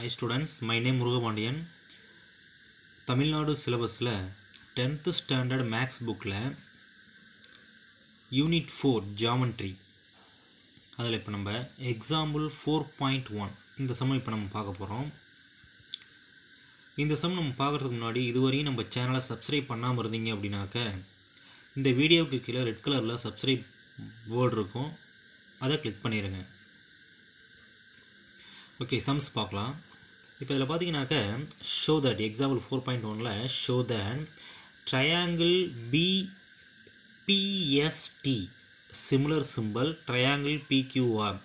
High students my name Murugapandian Tamil Nadu சிலபஸில் tenth standard maths புக்கில் unit four geometry அதில் இப்போ நம்ம எக்ஸாம்பிள் ஃபோர் பாயிண்ட் ஒன் இந்த சம்மம் இப்போ நம்ம பார்க்க போகிறோம் இந்த சம் நம்ம பார்க்குறதுக்கு முன்னாடி இதுவரையும் நம்ம சேனலை சப்ஸ்கிரைப் பண்ணாமல் இருந்தீங்க அப்படின்னாக்க இந்த வீடியோவுக்கு கீழே ரெட் கலரில் சப்ஸ்கிரைப் வேர்டு இருக்கும் அதை கிளிக் பண்ணிடுங்க ஓகே சம்ஸ் பார்க்கலாம் இப்போ இதில் பார்த்தீங்கன்னாக்க show that example four point ஒனில் show that triangle P PST similar symbol triangle PQR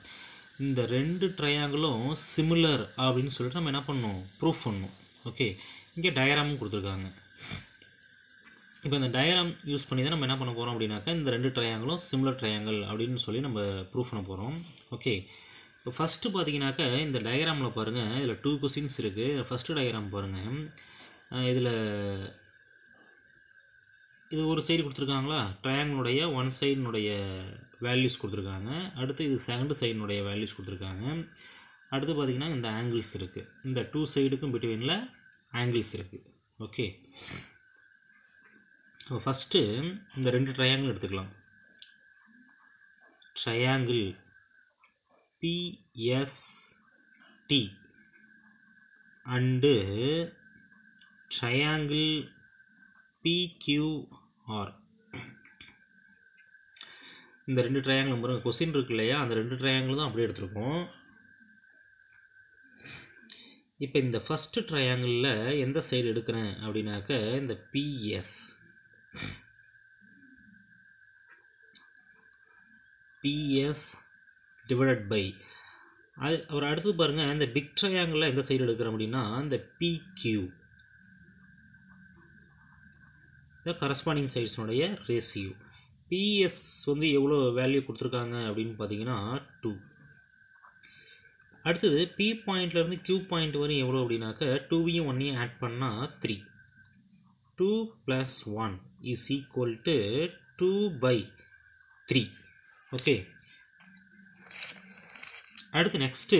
இந்த ரெண்டு ட்ரையாங்கிளும் சிமிலர் அப்படின்னு சொல்லிட்டு நம்ம என்ன பண்ணணும் ப்ரூஃப் பண்ணணும் ஓகே இங்கே டயராமும் கொடுத்துருக்காங்க இப்போ இந்த டயராம் யூஸ் பண்ணி தான் நம்ம என்ன பண்ண போகிறோம் அப்படின்னாக்கா இந்த ரெண்டு ட்ரையாங்கிளும் சிமிலர் ட்ரையாங்கிள் அப்படின்னு சொல்லி நம்ம ப்ரூஃப் பண்ண போகிறோம் ஓகே இப்போ ஃபஸ்ட்டு பார்த்தீங்கன்னாக்கா இந்த டயக்ராமில் பாருங்கள் இதில் டூ கொஸ்டின்ஸ் இருக்குது ஃபஸ்ட்டு டயக்ராம் பாருங்கள் இதில் இது ஒரு சைடு கொடுத்துருக்காங்களா ட்ரையாங்கினுடைய ஒன் சைடினுடைய வேல்யூஸ் கொடுத்துருக்காங்க அடுத்து இது செகண்ட் சைடினுடைய வேல்யூஸ் கொடுத்துருக்காங்க அடுத்து பார்த்திங்கன்னா இந்த ஆங்கிள்ஸ் இருக்குது இந்த டூ சைடுக்கும் பிட்வீனில் ஆங்கிள்ஸ் இருக்குது ஓகே ஃபஸ்ட்டு இந்த ரெண்டு ட்ரையாங்கிள் எடுத்துக்கலாம் triangle PST and triangle PQR இந்த ரெண்டு ட்ரையாங்கிள் பாருங்கள் கொஸ்டின் இருக்கு இல்லையா அந்த ரெண்டு ட்ரையாங்கிள் தான் அப்படியே எடுத்திருக்கோம் இப்போ இந்த ஃபஸ்ட்டு ட்ரையாங்கிளில் எந்த சைடு எடுக்கிறேன் அப்படின்னாக்க இந்த பிஎஸ் பிஎஸ் டிவைடட் பை அது அவர் அடுத்து பாருங்கள் இந்த பிக் ட்ரையாங்கில் எந்த சைடு எடுக்கிறோம் அப்படின்னா இந்த பிக்யூ இந்த கரஸ்பாண்டிங் சைட்ஸினுடைய ரேசியூ பிஎஸ் வந்து எவ்வளோ வேல்யூ கொடுத்துருக்காங்க அப்படின்னு பார்த்தீங்கன்னா டூ அடுத்தது பி பாயிண்ட்லேருந்து கியூ பாயிண்ட் வரையும் எவ்வளோ அப்படின்னாக்க டூவையும் ஒன்னையும் ஆட் பண்ணால் three two plus one is equal to two by three okay அடுத்து நெக்ஸ்ட்டு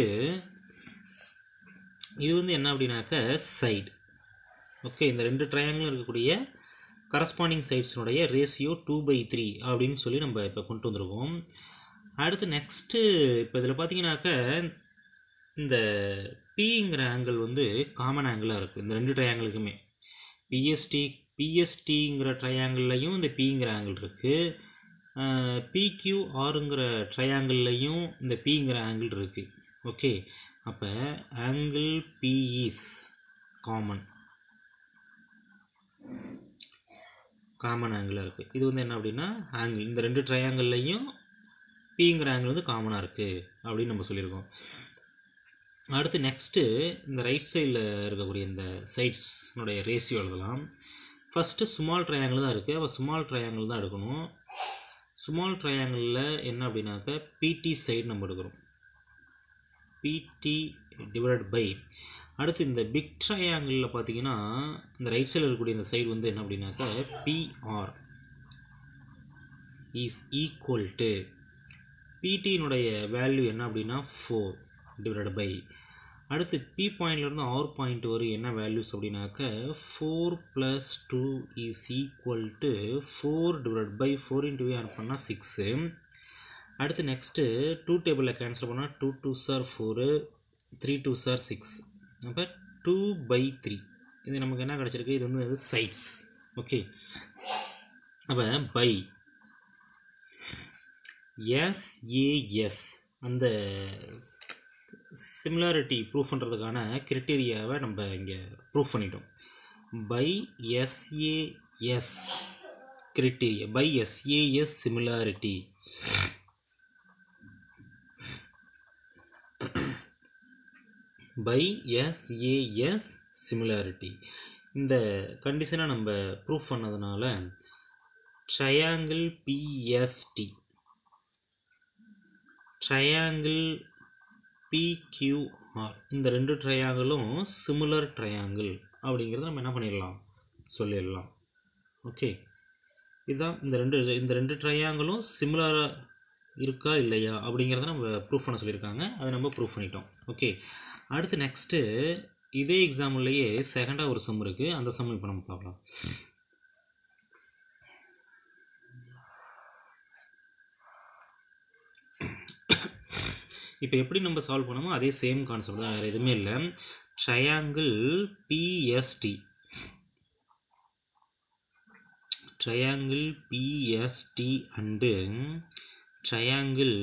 இது வந்து என்ன அப்படின்னாக்க சைடு ஓகே இந்த ரெண்டு ட்ரையாங்கிலும் இருக்கக்கூடிய கரஸ்பாண்டிங் சைட்ஸினுடைய ரேஷியோ டூ பை த்ரீ அப்படின்னு சொல்லி நம்ம இப்போ கொண்டு வந்துருக்கோம் அடுத்து நெக்ஸ்ட்டு இப்போ இதில் பார்த்தீங்கன்னாக்க இந்த பிங்கிற ஆங்கிள் வந்து காமன் ஆங்கிளாக இருக்குது இந்த ரெண்டு ட்ரையாங்கிளுக்குமே பிஎஸ்டி பிஎஸ்டிங்கிற ட்ரையாங்கிள்லையும் இந்த பிங்கிற ஆங்கிள் இருக்குது பிக்யூஆருங்கிற ட்ரையாங்கிள்லையும் இந்த பிங்கிற ஆங்கிள் இருக்குது ஓகே அப்போ ஆங்கிள் பிஇஸ் காமன் காமன் ஆங்கிளாக இருக்குது இது வந்து என்ன அப்படின்னா ஆங்கிள் இந்த ரெண்டு ட்ரையாங்கிள்லையும் பிங்கிற ஆங்கிள் வந்து காமனாக இருக்குது அப்படின்னு நம்ம சொல்லியிருக்கோம் அடுத்து நெக்ஸ்ட்டு இந்த ரைட் சைடில் இருக்கக்கூடிய இந்த சைட்ஸ்னுடைய ரேஷியோ எழுதலாம் ஃபஸ்ட்டு சுமால் ட்ரையாங்கிள் தான் இருக்குது அப்போ ஸ்மால் ட்ரையாங்கிள் தான் எடுக்கணும் ஸ்மால் ட்ரையாங்கிளில் என்ன அப்படின்னாக்கா பிடி சைடு நம்ம எடுக்கிறோம் பிடி டிவைட் பை அடுத்து இந்த பிக் triangleல பார்த்தீங்கன்னா இந்த right side இருக்கக்கூடிய இந்த சைடு வந்து என்ன அப்படின்னாக்கா பிஆர் இஸ் to PT பிடியினுடைய வேல்யூ என்ன அப்படின்னா ஃபோர் divided பை அடுத்து பி பாயிண்ட்லேருந்து ஆர் பாயிண்ட் வரும் என்ன வேல்யூஸ் அப்படின்னாக்க four plus two is equal to four divide by four வி ஆன் பண்ணால் சிக்ஸு அடுத்து நெக்ஸ்ட்டு டூ டேபிளில் கேன்சல் பண்ணால் டூ டூ சார் ஃபோரு த்ரீ டூ சார் சிக்ஸ் அப்போ டூ பை த்ரீ இது நமக்கு என்ன கிடச்சிருக்கு இது வந்து சைட்ஸ் ஓகே அப்போ பை எஸ்ஏஎஸ் அந்த சிமிலாரிட்டி ப்ரூஃப் பண்ணுறதுக்கான கிரிட்டீரியாவை நம்ம இங்கே ப்ரூஃப் பண்ணிட்டோம் by SAS criteria by SAS similarity by SAS similarity இந்த கண்டிஷனை நம்ம ப்ரூஃப் பண்ணதுனால ட்ரையாங்கிள் பிஎஸ்டி ட்ரையாங்கிள் PQR இந்த ரெண்டு ட்ரையாங்கிளும் சிமிலர் ட்ரையாங்கிள் அப்படிங்கிறத நம்ம என்ன பண்ணிடலாம் சொல்லிடலாம் ஓகே இதுதான் இந்த ரெண்டு இந்த ரெண்டு ட்ரையாங்கிளும் சிமிலராக இருக்கா இல்லையா அப்படிங்கிறத நம்ம ப்ரூஃப் பண்ண சொல்லியிருக்காங்க அதை நம்ம ப்ரூஃப் பண்ணிட்டோம் ஓகே அடுத்து நெக்ஸ்ட்டு இதே எக்ஸாம்லேயே செகண்டாக ஒரு சம் இருக்குது அந்த சம் இப்போ நம்ம பார்க்கலாம் இப்போ எப்படி நம்ம சால்வ் பண்ணோமோ அதே சேம் கான்செப்ட் தான் வேறு எதுவுமே இல்லை triangle PST triangle PST and triangle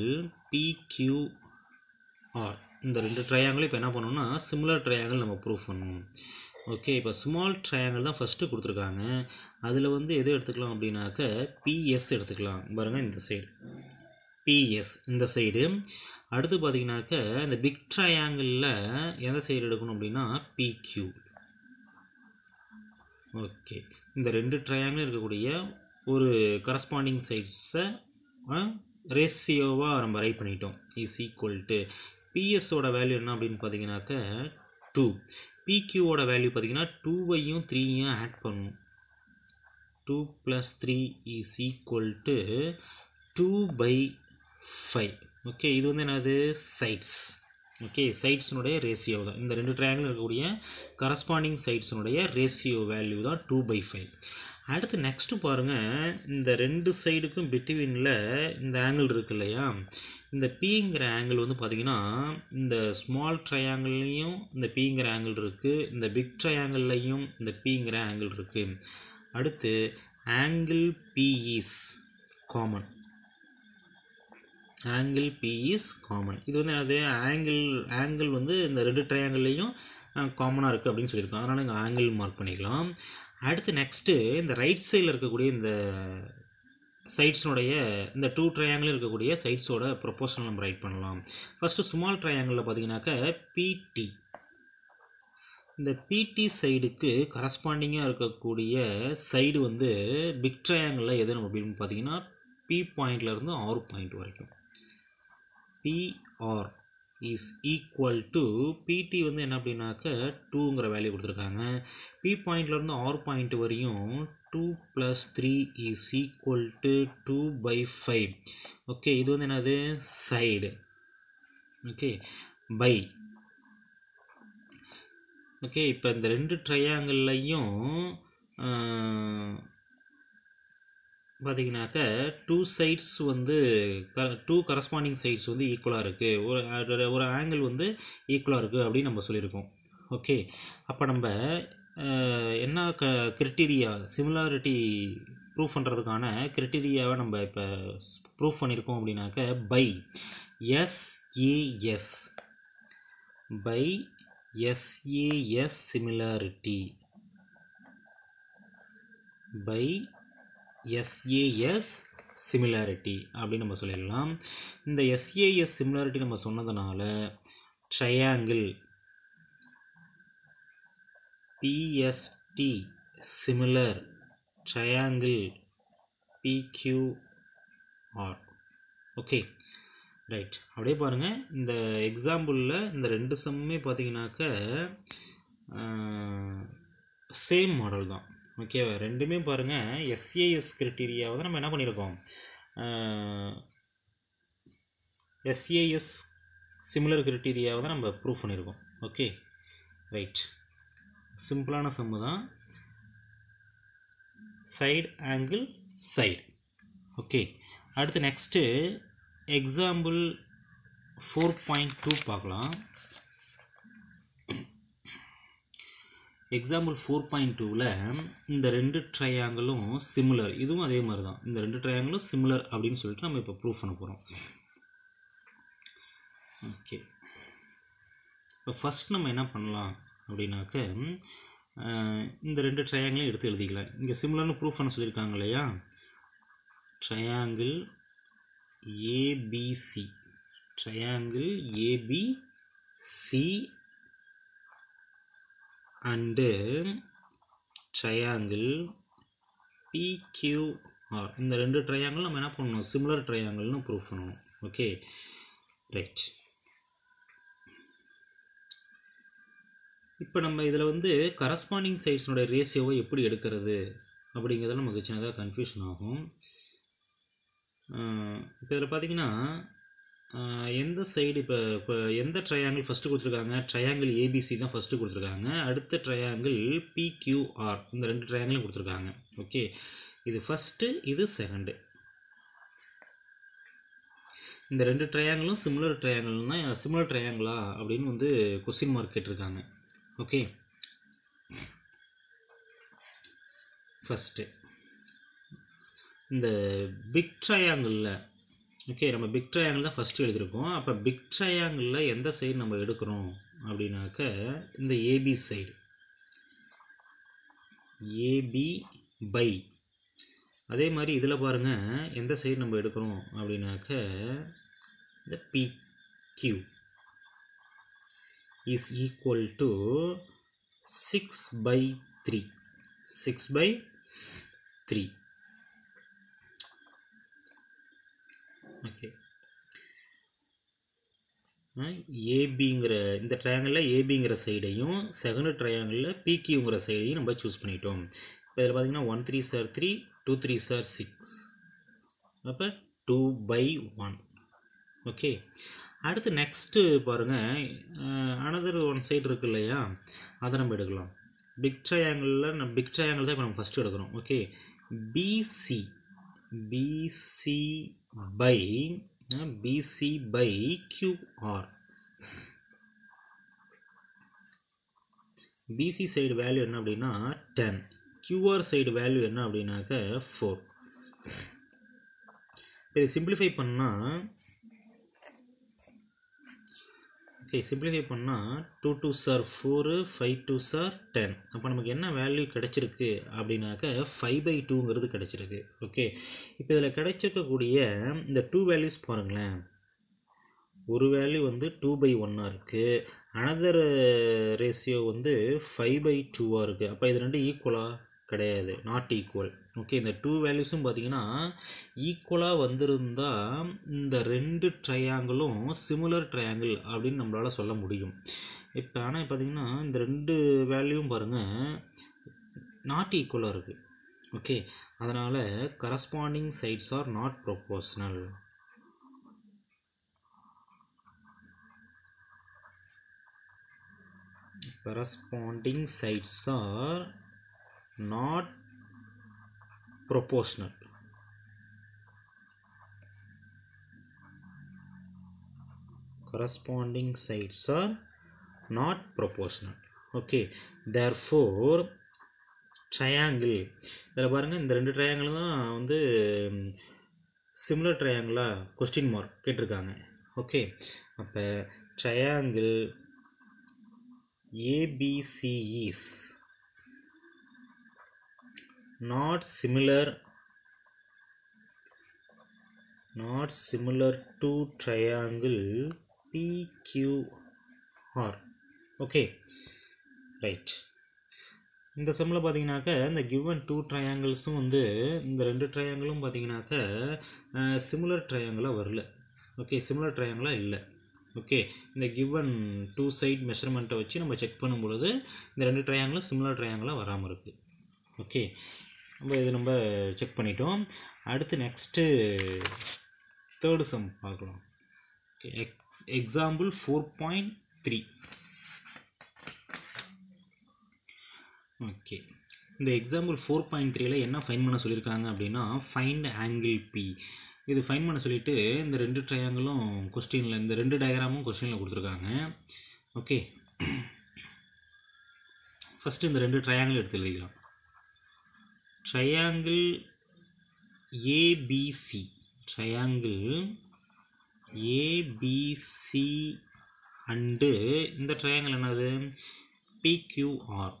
PQR இந்த ரெண்டு ட்ரையாங்கிள் இப்போ என்ன பண்ணணும்னா சிமிலர் ட்ரையாங்கிள் நம்ம ப்ரூஃப் பண்ணணும் ஓகே இப்போ ஸ்மால் ட்ரையாங்கிள் தான் ஃபஸ்ட்டு கொடுத்துருக்காங்க அதில் வந்து எது எடுத்துக்கலாம் அப்படின்னாக்க பிஎஸ் எடுத்துக்கலாம் பாருங்கள் இந்த சைடு பிஎஸ் இந்த சைடு அடுத்து பார்த்தீங்கன்னாக்க இந்த பிக் ட்ரையாங்கிளில் எந்த சைடு எடுக்கணும் அப்படின்னா பிக்யூ ஓகே இந்த ரெண்டு ட்ரையாங்கிள் இருக்கக்கூடிய ஒரு கரஸ்பாண்டிங் சைட்ஸை ரேஷியோவாக நம்ம ரைட் பண்ணிட்டோம் இஸ் ஈக்குவல் டு பிஎஸோட வேல்யூ என்ன அப்படின்னு பார்த்தீங்கன்னாக்க டூ பிக்யூவோட வேல்யூ பார்த்தீங்கன்னா டூவையும் த்ரீயும் ஆட் பண்ணும் two plus three is equal to two by five okay இது வந்து என்னது சைட்ஸ் ஓகே சைட்ஸினுடைய ரேஷியோ தான் இந்த ரெண்டு ட்ரையாங்கில் இருக்கக்கூடிய கரஸ்பாண்டிங் சைட்ஸினுடைய ரேஷியோ வேல்யூ தான் டூ பை ஃபைவ் அடுத்து நெக்ஸ்ட்டு பாருங்கள் இந்த ரெண்டு சைடுக்கும் பிட்வீனில் இந்த ஆங்கிள் இருக்கு இல்லையா இந்த பிங்கிற ஆங்கிள் வந்து பார்த்திங்கன்னா இந்த ஸ்மால் ட்ரையாங்கிள்லேயும் இந்த பிங்கிற ஆங்கிள் இருக்குது இந்த பிக் ட்ரையாங்கிள்லையும் இந்த பிங்கிற ஆங்கிள் இருக்குது அடுத்து angle P is common angle P is common இது வந்து அதே ஆங்கிள் ஆங்கிள் வந்து இந்த ரெண்டு ட்ரையாங்கிள்லேயும் காமனாக இருக்குது அப்படின்னு சொல்லியிருக்கோம் அதனால் இங்கே ஆங்கிள் மார்க் பண்ணிக்கலாம் அடுத்து நெக்ஸ்ட்டு இந்த ரைட் சைடில் இருக்கக்கூடிய இந்த சைட்ஸினுடைய இந்த டூ ட்ரையாங்கிள் இருக்கக்கூடிய சைட்ஸோட ப்ரொப்போஷனல் நம்ம ரைட் பண்ணலாம் ஃபஸ்ட்டு ஸ்மால் ட்ரையாங்கிளில் பார்த்தீங்கன்னாக்கா பிடி இந்த பிடி சைடுக்கு கரஸ்பாண்டிங்காக இருக்கக்கூடிய சைடு வந்து பிக் ட்ரையாங்கிளில் எது நம்ம அப்படின்னு பார்த்தீங்கன்னா பி பாயிண்ட்லேருந்து ஆறு பாயிண்ட் வரைக்கும் பிஆர் இஸ் ஈக்குவல் to பிடி வந்து என்ன அப்படின்னாக்க டூங்கிற வேல்யூ கொடுத்துருக்காங்க பி பாயிண்ட்லேருந்து ஆர் point வரையும் two plus three is equal to two by five okay இது வந்து என்னது சைடு ஓகே பை ஓகே இப்போ இந்த ரெண்டு ட்ரையாங்கிள்லையும் பார்த்தீங்கன்னாக்க டூ சைட்ஸ் வந்து க டூ கரஸ்பாண்டிங் சைட்ஸ் வந்து ஈக்குவலாக இருக்குது ஒரு ஒரு ஆங்கிள் வந்து ஈக்குவலாக இருக்குது அப்படின்னு நம்ம சொல்லியிருக்கோம் ஓகே அப்போ நம்ம என்ன க கிரிட்டீரியா சிமிலாரிட்டி ப்ரூஃப் பண்ணுறதுக்கான கிரிட்டீரியாவை நம்ம இப்போ ப்ரூஃப் பண்ணியிருக்கோம் அப்படின்னாக்க by SAS by SAS similarity by SAS similarity அப்படின்னு நம்ம சொல்லிடலாம் இந்த எஸ்ஏஎஸ் சிமிலாரிட்டி நம்ம சொன்னதுனால triangle PST similar triangle PQR okay right அப்படியே பாருங்கள் இந்த எக்ஸாம்பிளில் இந்த ரெண்டு செம்மே பார்த்தீங்கன்னாக்க சேம் மாடல் தான் ஓகேவா ரெண்டுமே பாருங்கள் எஸ்ஏஎஸ் கிரிட்டீரியாவை தான் நம்ம என்ன பண்ணியிருக்கோம் எஸ்ஏஎஸ் சிமிலர் கிரிட்டீரியாவை தான் நம்ம ப்ரூவ் பண்ணியிருக்கோம் ஓகே ரைட் சிம்பிளான சம்மு தான் சைடு ஆங்கிள் சைடு ஓகே அடுத்து next example four point two பார்க்கலாம் எக்ஸாம்பிள் ஃபோர் பாயிண்ட் டூவில் இந்த ரெண்டு ட்ரையாங்கிளும் சிமிலர் இதுவும் அதே மாதிரி தான் இந்த ரெண்டு ட்ரையாங்கிளும் சிமிலர் அப்படின்னு சொல்லிட்டு நம்ம இப்போ ப்ரூஃப் பண்ண போகிறோம் ஓகே இப்போ ஃபஸ்ட் நம்ம என்ன பண்ணலாம் அப்படின்னாக்க இந்த ரெண்டு ட்ரையாங்கிளையும் எடுத்து எழுதிக்கலாம் இங்கே சிமிலர்னு ப்ரூஃப் பண்ண சொல்லியிருக்காங்க இல்லையா triangle ABC triangle ABC and triangle PQR இந்த ரெண்டு ட்ரையாங்கிள் நம்ம என்ன பண்ணணும் சிமிலர் ட்ரையாங்கிள்னு ப்ரூஃப் பண்ணணும் ஓகே ரைட் இப்போ நம்ம இதில் வந்து கரஸ்பாண்டிங் சைட்ஸினுடைய ரேஷியோவை எப்படி எடுக்கிறது அப்படிங்கிறதுல நமக்கு சின்னதாக கன்ஃபியூஷன் ஆகும் இப்போ இதில் பார்த்தீங்கன்னா எந்த சைடு இப்போ இப்போ எந்த ட்ரையாங்கிள் ஃபஸ்ட்டு கொடுத்துருக்காங்க ட்ரையாங்கிள் ஏபிசி தான் ஃபஸ்ட்டு கொடுத்துருக்காங்க அடுத்த ட்ரையாங்கிள் பிக்யூஆர் இந்த ரெண்டு ட்ரையாங்கிளும் கொடுத்துருக்காங்க ஓகே இது ஃபஸ்ட்டு இது செகண்டு இந்த ரெண்டு ட்ரையாங்கிளும் சிமிலர் ட்ரையாங்கிள்னா சிமிலர் ட்ரையாங்கிளா அப்படின்னு வந்து கொஸ்டின் மார்க் கேட்டிருக்காங்க ஓகே ஃபஸ்ட்டு இந்த பிக் ட்ரையாங்கிளில் ஓகே நம்ம பிக் ட்ரையாங்கில் தான் ஃபஸ்ட்டு எழுதியிருக்கோம் அப்போ பிக் ட்ரையாங்கிளில் எந்த சைடு நம்ம எடுக்கிறோம் அப்படின்னாக்க இந்த ஏபி சைடு ஏபி பை அதே மாதிரி இதில் பாருங்கள் எந்த சைடு நம்ம எடுக்கிறோம் அப்படின்னாக்க இந்த P Q is equal to six by three six by three okay ஏபிங்கிற இந்த ட்ரையாங்கிளில் ஏபிங்கிற சைடையும் செகண்ட் ட்ரையாங்கிளில் பிக்யூங்கிற சைடையும் நம்ம சூஸ் பண்ணிட்டோம் இப்போ இதில் பார்த்திங்கன்னா one three sir three two three சார் சிக்ஸ் அப்போ டூ பை ஒன் ஓகே அடுத்து நெக்ஸ்ட்டு பாருங்கள் அனதர் ஒன் சைடு இருக்கு இல்லையா அதை நம்ம எடுக்கலாம் பிக் ட்ரையாங்கிளில் நம்ம பிக் ட்ரையாங்கிள் தான் இப்போ நம்ம ஃபஸ்ட்டு எடுக்கிறோம் okay BC BC by BC by QR. BC side value என்ன அப்படின்னா டென் கியூஆர் சைடு வேல்யூ என்ன அப்படின்னாக்க ஃபோர் இதை சிம்பிளிஃபை பண்ணால் ஓகே சிம்பிளிஃபை பண்ணால் டூ டூ சார் four five two sir ten அப்போ நமக்கு என்ன வேல்யூ கிடச்சிருக்கு அப்படின்னாக்க ஃபைவ் பை டூங்கிறது கிடச்சிருக்கு ஓகே இப்போ இதில் கிடச்சிருக்கக்கூடிய இந்த டூ வேல்யூஸ் பாருங்களேன் ஒரு வேல்யூ வந்து டூ பை ஒன்னாக இருக்குது அனதர் ரேஷியோ வந்து ஃபைவ் பை டூவாக இருக்குது அப்போ இது ரெண்டு ஈக்குவலாக கிடையாது நாட் ஈக்குவல் ஓகே இந்த டூ வேல்யூஸும் பார்த்தீங்கன்னா ஈக்குவலாக வந்திருந்தால் இந்த ரெண்டு ட்ரையாங்கிளும் சிமிலர் ட்ரையாங்கிள் அப்படின்னு நம்மளால் சொல்ல முடியும் இப்போ ஆனால் பார்த்திங்கன்னா இந்த ரெண்டு வேல்யூவும் பாருங்கள் நாட் ஈக்குவலாக இருக்குது ஓகே அதனால் corresponding sides are not proportional corresponding sides are not proportional. Corresponding sides are not proportional. Okay, therefore, triangle இதில் பாருங்கள் இந்த ரெண்டு ட்ரையாங்கிள் தான் வந்து சிம்லர் ட்ரையாங்கிளாக கொஸ்டின் மார்க் கேட்டிருக்காங்க ஓகே அப்போ triangle ABC is not similar not similar to triangle PQR okay right இந்த செம்மில் பார்த்தீங்கனாக்க இந்த given டூ ட்ரையாங்கிள்ஸும் வந்து இந்த ரெண்டு ட்ரையாங்கிளும் பார்த்தீங்கன்னாக்க similar triangle வரல ஓகே similar triangle இல்லை ஓகே இந்த கிவன் டூ சைட் மெஷர்மெண்ட்டை வச்சு நம்ம செக் பண்ணும் பொழுது இந்த ரெண்டு triangle similar ட்ரையாங்கிளாக வராமல் இருக்குது ஓகே நம்ம இது நம்ம செக் பண்ணிட்டோம் அடுத்து நெக்ஸ்ட்டு தேர்டு சம் பார்க்கலாம் ex example four point three okay இந்த எக்ஸாம்பிள் ஃபோர் பாயிண்ட் த்ரீயில் என்ன ஃபைன் பண்ண சொல்லியிருக்காங்க அப்படின்னா ஃபைண்ட் ஆங்கிள் பி இது ஃபைன் பண்ண சொல்லிவிட்டு இந்த ரெண்டு ட்ரையாங்கிளும் கொஸ்டினில் இந்த ரெண்டு டயக்ராமும் கொஸ்டினில் கொடுத்துருக்காங்க ஓகே ஃபஸ்ட்டு இந்த ரெண்டு ட்ரையாங்கிள் எடுத்து எழுதிக்கலாம் triangle ABC triangle ABC and இந்த ட்ரையாங்கிள் என்னது பிக்யூஆர்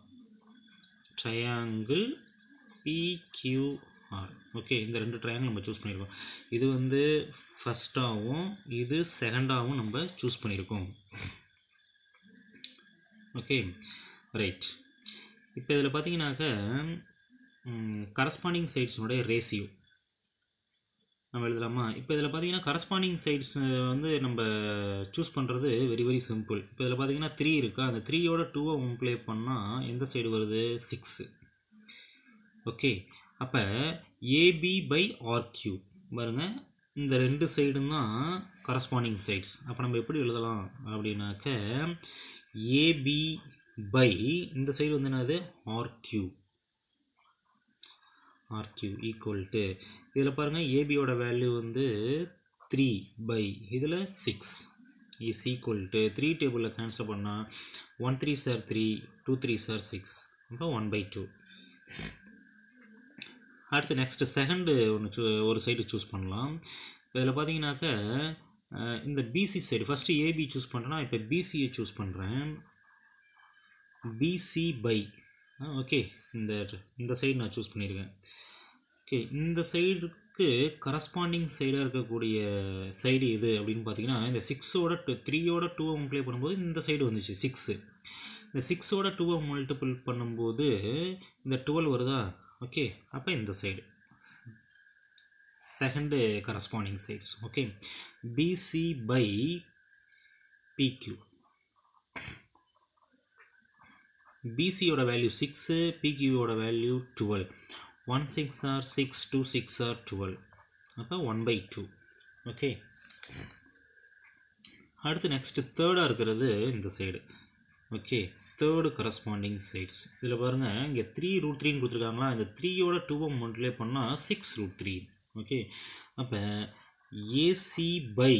ட்ரையாங்கிள் பிக்யூஆர் ஓகே இந்த ரெண்டு ட்ரையாங்கிள் நம்ம சூஸ் பண்ணியிருக்கோம் இது வந்து ஃபஸ்ட்டாகவும் இது செகண்டாகவும் நம்ம சூஸ் பண்ணியிருக்கோம் ஓகே ரைட் இப்போ இதில் பார்த்தீங்கன்னாக்க கரஸ்பாண்டிங் சைட்ஸினுடைய ரேசியோ நம்ம எழுதலாமா இப்போ இதில் பார்த்தீங்கன்னா கரஸ்பாண்டிங் சைட்ஸ் வந்து நம்ம சூஸ் பண்ணுறது வெரி வெரி சிம்பிள் இப்போ இதில் பார்த்தீங்கன்னா த்ரீ இருக்கா அந்த த்ரீயோட டூவை ப்ளே பண்ணால் எந்த சைடு வருது சிக்ஸு ஓகே அப்போ ஏபி பை ஆர் கியூப் பாருங்கள் இந்த ரெண்டு சைடும் தான் கரஸ்பாண்டிங் சைட்ஸ் அப்போ நம்ம எப்படி எழுதலாம் அப்படின்னாக்க ஏபி பை இந்த சைடு வந்து என்னது R Q RQ equal to இதில் பாருங்கள் ஏபியோட வேல்யூ வந்து த்ரீ பை இதில் six is equal to three டேபிளில் கேன்சல் பண்ணால் one three sir three two three சார் சிக்ஸ் அப்போ ஒன் பை டூ அடுத்து நெக்ஸ்ட்டு செகண்டு ஒன்று சூ ஒரு சைடு சூஸ் பண்ணலாம் இதில் பார்த்தீங்கன்னாக்க இந்த BC side first AB choose பண்ணுறேன்னா இப்போ பிசியை சூஸ் பண்ணுறேன் பிசி பை ஓகே இந்த இந்த சைடு நான் சூஸ் பண்ணியிருக்கேன் ஓகே இந்த சைடுக்கு கரஸ்பாண்டிங் சைடாக இருக்கக்கூடிய சைடு இது அப்படின்னு பார்த்தீங்கன்னா இந்த சிக்ஸோட டூ த்ரீயோட டூவை மல்டிப்ளை பண்ணும்போது இந்த சைடு வந்துச்சு சிக்ஸு இந்த சிக்ஸோட டூவை மல்டிபிள் பண்ணும்போது இந்த டுவெல் வருதா ஓகே அப்போ இந்த side second corresponding sides okay BC by PQ பிசியோட வேல்யூ சிக்ஸு பிகியூவோட value twelve one six are six two six are twelve அப்போ ஒன் பை டூ ஓகே அடுத்து நெக்ஸ்ட்டு தேர்டாக இருக்கிறது இந்த side okay third corresponding sides இதில் பாருங்கள் இங்கே த்ரீ ரூட் த்ரீன்னு கொடுத்துருக்காங்களா இந்த த்ரீயோட டூவை மல்டிப்ளை பண்ணால் சிக்ஸ் ரூட் த்ரீ ஓகே அப்போ AC by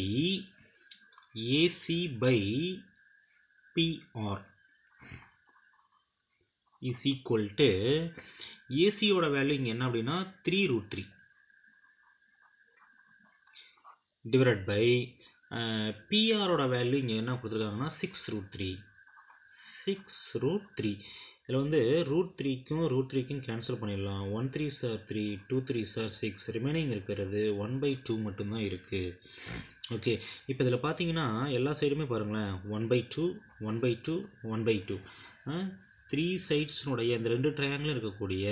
AC by PR is equal to ஏசியோட வேல்யூ இங்கே என்ன அப்படின்னா three root three divide by பிஆரோட வேல்யூ இங்கே என்ன கொடுத்துருக்காங்கன்னா six root three six root three இதில் வந்து ரூட் த்ரீக்கும் ரூட் த்ரீக்கும் கேன்சல் பண்ணிடலாம் one three sir three two three சார் சிக்ஸ் ரிமைனிங் இருக்கிறது ஒன் பை டூ மட்டும்தான் இருக்குது ஓகே இப்போ இதில் பார்த்தீங்கன்னா எல்லா சைடுமே பாருங்களேன் one by two one by two one by two three சைட்ஸ்னுடைய இந்த ரெண்டு ட்ரையாங்கில் இருக்கக்கூடிய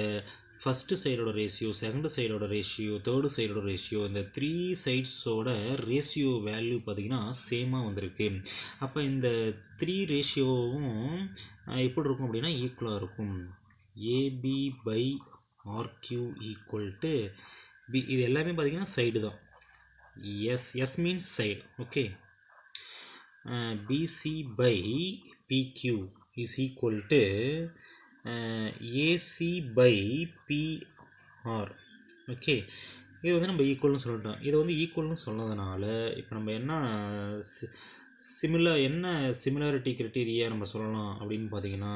ஃபஸ்ட்டு சைடோட ரேஷியோ செகண்ட் சைடோட ரேஷியோ தேர்டு சைடோட ரேஷியோ இந்த த்ரீ சைட்ஸோட ரேஷியோ வேல்யூ பார்த்திங்கன்னா சேமாக வந்திருக்கு அப்போ இந்த த்ரீ ரேஷியோவும் எப்படி இருக்கும் அப்படின்னா ஈக்குவலாக இருக்கும் AB by RQ equal to B இது எல்லாமே பார்த்திங்கன்னா சைடு தான் S S means side okay BC by PQ is equal to uh, AC by PR okay இது வந்து நம்ம ஈக்குவல்னு சொல்லிட்டோம் இது வந்து ஈக்குவல்னு சொன்னதுனால இப்போ நம்ம என்ன சிமிலர் என்ன சிமிலாரிட்டி கிரிட்டீரியா நம்ம சொல்லலாம் அப்படின்னு பார்த்தீங்கன்னா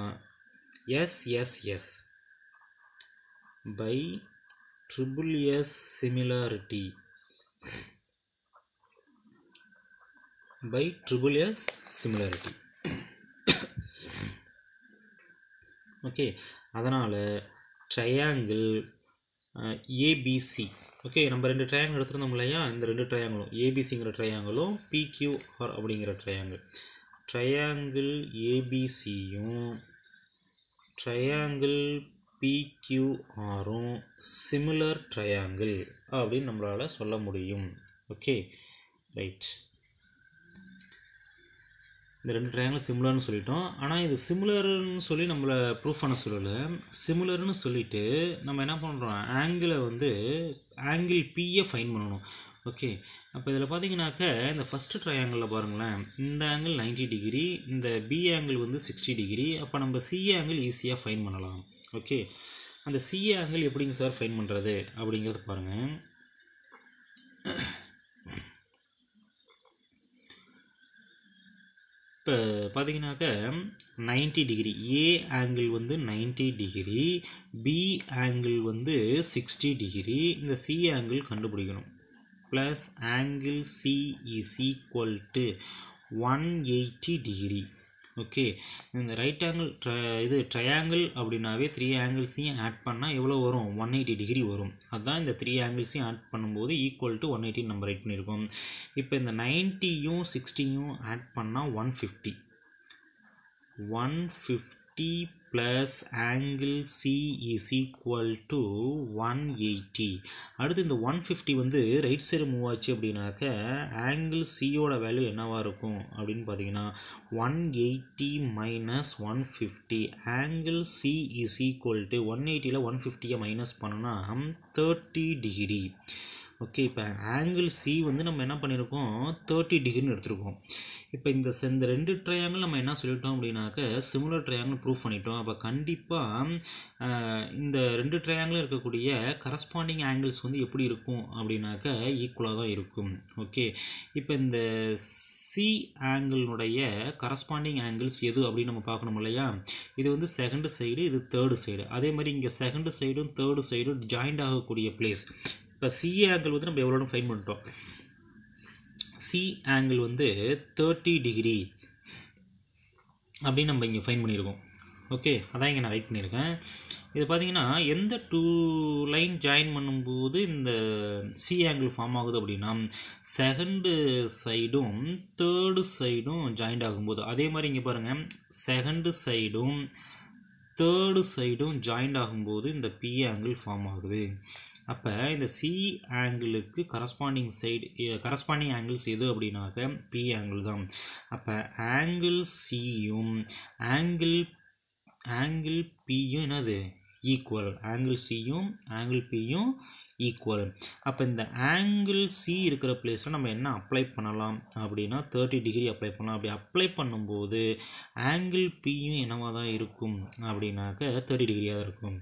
S S S by triple S similarity by triple S similarity okay அதனால் ட்ரையாங்கிள் ஏபிசி ஓகே நம்ம ரெண்டு ட்ரையாங்கிள் எடுத்துருந்தோம் இல்லையா இந்த ரெண்டு ட்ரையாங்கிளும் ஏபிசிங்கிற ட்ரையாங்கிளும் பிக்யூஆர் அப்படிங்கிற ட்ரையாங்கிள் ட்ரையாங்கிள் ஏபிசியும் ட்ரையாங்கிள் பிக்யூஆரும் சிமிலர் ட்ரையாங்கிள் அப்படின்னு நம்மளால் சொல்ல முடியும் ஓகே ரைட் இந்த ரெண்டு ட்ரையாங்கிள் சிம்லர்னு சொல்லிட்டோம் ஆனால் இது சிமிலர்னு சொல்லி நம்மளை ப்ரூஃப் பண்ண சொல்லலை சிமிலர்னு சொல்லிவிட்டு நம்ம என்ன பண்ணுறோம் ஆங்கிளை வந்து ஆங்கிள் பியை ஃபைன் பண்ணணும் ஓகே அப்போ இதில் பார்த்தீங்கன்னாக்க இந்த ஃபஸ்ட்டு ட்ரையாங்கிளில் பாருங்களேன் இந்த ஆங்கிள் நைன்டி டிகிரி இந்த பி ஆங்கிள் வந்து சிக்ஸ்டி டிகிரி அப்போ நம்ம சி ஆங்கிள் ஈஸியாக ஃபைன் பண்ணலாம் ஓகே அந்த சி ஆங்கிள் எப்படிங்க சார் ஃபைன் பண்ணுறது அப்படிங்கிறது பாருங்கள் இப்போ பார்த்தீங்கன்னாக்க நைன்ட்டி டிகிரி ஏ ஆங்கிள் வந்து நைன்ட்டி டிகிரி பி ஆங்கிள் வந்து சிக்ஸ்டி டிகிரி இந்த சி ஆங்கிள் கண்டுபிடிக்கணும் plus angle C is equal to one eighty degree okay இந்த ரைட் ஆங்கிள் ட்ர இது ட்ரையாங்கிள் அப்படின்னாவே த்ரீ ஆங்கிள்ஸையும் ஆட் பண்ணால் எவ்வளோ வரும் ஒன் எயிட்டி டிகிரி வரும் அதுதான் இந்த த்ரீ ஆங்கிள்ஸையும் ஆட் பண்ணும்போது ஈக்குவல் டு ஒன் எயிட்டி நம்ம ரைட் பண்ணியிருக்கோம் இப்போ இந்த நைன்ட்டியும் சிக்ஸ்டியும் ஆட் பண்ணால் one fifty one fifty plus angle C is equal to one eighty அடுத்து இந்த ஒன் ஃபிஃப்டி வந்து ரைட் சைடு மூவ் ஆச்சு அப்படின்னாக்க ஆங்கிள் சியோட வேலு என்னவா இருக்கும் அப்படின்னு பார்த்தீங்கன்னா one eighty minus one fifty angle C to 180ல டு ஒன் எயிட்டியில் ஒன் degree மைனஸ் பண்ணோன்னா தேர்ட்டி டிகிரி ஓகே இப்போ ஆங்கிள் சி வந்து நம்ம என்ன பண்ணியிருக்கோம் தேர்ட்டி டிகிரின்னு நிருத்திருக்கும் இப்போ இந்த இந்த ரெண்டு ட்ரையாங்கிள் நம்ம என்ன சொல்லிட்டோம் அப்படின்னாக்க சிமிலர் ட்ரையாங்கிள் ப்ரூவ் பண்ணிட்டோம் அப்போ கண்டிப்பாக இந்த ரெண்டு ட்ரையாங்கிளும் இருக்கக்கூடிய கரஸ்பாண்டிங் ஆங்கிள்ஸ் வந்து எப்படி இருக்கும் அப்படின்னாக்க ஈக்குவலாக தான் இருக்கும் ஓகே இப்போ இந்த சி ஆங்கிளினுடைய கரஸ்பாண்டிங் ஆங்கிள்ஸ் எது அப்படின்னு நம்ம பார்க்கணும் இல்லையா இது வந்து செகண்ட் சைடு இது தேர்டு சைடு அதே மாதிரி இங்கே செகண்ட் சைடும் தேர்டு சைடும் ஜாயிண்ட் ஆகக்கூடிய பிளேஸ் இப்போ சி ஆங்கிள் வந்து நம்ம எவ்வளோன்னு ஃபைன் பண்ணிட்டோம் சி ஆங்கிள் வந்து தேர்ட்டி டிகிரி அப்படின்னு நம்ம இங்கே ஃபைன் பண்ணியிருக்கோம் ஓகே அதான் இங்கே நான் ரைட் பண்ணியிருக்கேன் இது பார்த்தீங்கன்னா எந்த டூ லைன் ஜாயின் பண்ணும்போது இந்த சி ஆங்கிள் ஃபார்ம் ஆகுது அப்படின்னா செகண்டு சைடும் தேர்டு சைடும் ஜாயிண்ட் ஆகும்போது அதே மாதிரி இங்கே பாருங்கள் செகண்டு சைடும் தேர்டு சைடும் ஜாயிண்ட் ஆகும்போது இந்த பி ஆங்கிள் ஃபார்ம் ஆகுது அப்போ இந்த சி ஆங்கிளுக்கு கரஸ்பாண்டிங் சைடு கரஸ்பாண்டிங் ஆங்கிள்ஸ் எது அப்படின்னாக்க பி ஆங்கிள் தான் அப்போ ஆங்கிள் சியும் ஆங்கிள் ஆங்கிள் பியும் என்னது ஈக்குவல் ஆங்கிள் சியும் ஆங்கிள் பியும் ஈக்குவல் அப்போ இந்த ஆங்கிள் சி இருக்கிற பிளேஸில் நம்ம என்ன அப்ளை பண்ணலாம் அப்படின்னா தேர்ட்டி டிகிரி அப்ளை பண்ணலாம் அப்படி அப்ளை பண்ணும்போது ஆங்கிள் பியும் என்னவாக தான் இருக்கும் அப்படின்னாக்க தேர்ட்டி டிகிரியாக தான் இருக்கும்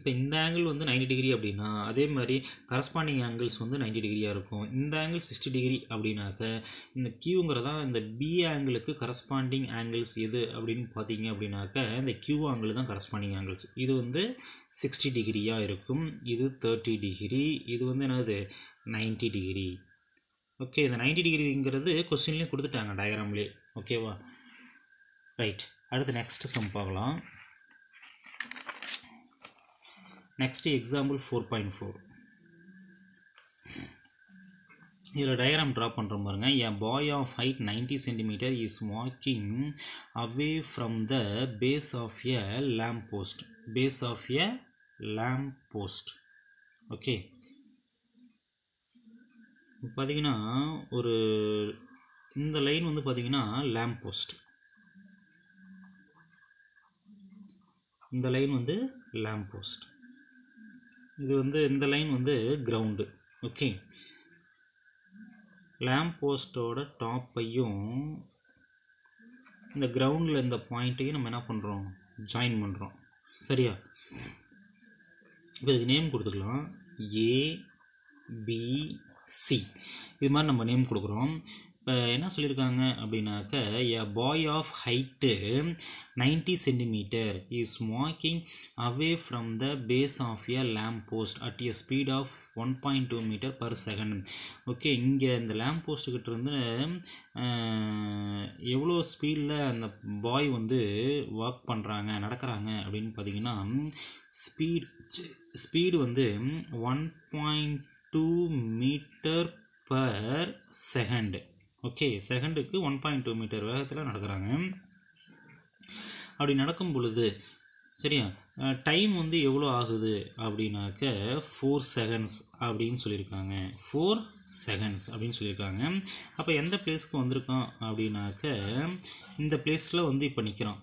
இப்போ இந்த ஆங்கிள் வந்து நைன்டி டிகிரி அப்படின்னா அதே மாதிரி கரஸ்பாண்டிங் ஆங்கிள்ஸ் வந்து நைன்டி டிகிரியாக இருக்கும் இந்த ஆங்கிள் சிக்ஸ்டி டிகிரி அப்படின்னாக்க இந்த கியூங்கிறதா இந்த பி ஆங்கிளுக்கு கரஸ்பாண்டிங் ஆங்கிள்ஸ் எது அப்படின்னு பார்த்தீங்க அப்படின்னாக்க இந்த கியூ ஆங்கிள் தான் கரஸ்பாண்டிங் ஆங்கிள்ஸ் இது வந்து சிக்ஸ்டி டிகிரியாக இருக்கும் இது தேர்ட்டி டிகிரி இது வந்து என்னது நைன்ட்டி டிகிரி ஓகே இந்த நைன்ட்டி டிகிரிங்கிறது கொஸ்டின்லேயும் கொடுத்துட்டாங்க டயக்ராம்லேயே ஓகேவா ரைட் அடுத்து நெக்ஸ்ட் சம் பார்க்கலாம் next example four point four இதில் டயக்ராம் ட்ரா பண்ணுற பாருங்க a boy of height ninety centimetre is walking away from the base of a lamp post base of a lamp post okay பார்த்தீங்கன்னா ஒரு இந்த line வந்து பார்த்தீங்கன்னா lamp post இந்த line வந்து லேம்ப் போஸ்ட் இது வந்து இந்த லைன் வந்து கிரவுண்டு ஓகே லேம்ப் போஸ்ட்டோட டாப்பையும் இந்த கிரவுண்டில் இந்த பாயிண்ட்டையும் நம்ம என்ன பண்ணுறோம் ஜாயின் பண்ணுறோம் சரியா இப்போ இதுக்கு நேம் கொடுத்துக்கலாம் ஏபிசி இது மாதிரி நம்ம நேம் கொடுக்குறோம் இப்போ என்ன சொல்லியிருக்காங்க அப்படின்னாக்க a boy of height ninety centimetre is walking away from the base of a lamp post at a speed of one point two metre per second okay இங்கே இந்த லேம்ப் போஸ்ட்டுக்கிட்ட இருந்து எவ்வளோ ஸ்பீடில் அந்த பாய் வந்து வாக் பண்ணுறாங்க நடக்கிறாங்க அப்படின்னு பார்த்தீங்கன்னா ஸ்பீட் ஸ்பீடு வந்து one point two metre per second okay செகண்டுக்கு ஒன் பாயிண்ட் டூ மீட்டர் வேகத்தில் நடக்கிறாங்க அப்படி நடக்கும் பொழுது சரியா டைம் வந்து எவ்வளோ ஆகுது அப்படின்னாக்க ஃபோர் செகண்ட்ஸ் அப்படின்னு சொல்லியிருக்காங்க ஃபோர் செகண்ட்ஸ் அப்படின்னு சொல்லியிருக்காங்க அப்போ எந்த பிளேஸ்க்கு வந்திருக்கோம் அப்படின்னாக்க இந்த பிளேஸில் வந்து இப்போ நிற்கிறோம்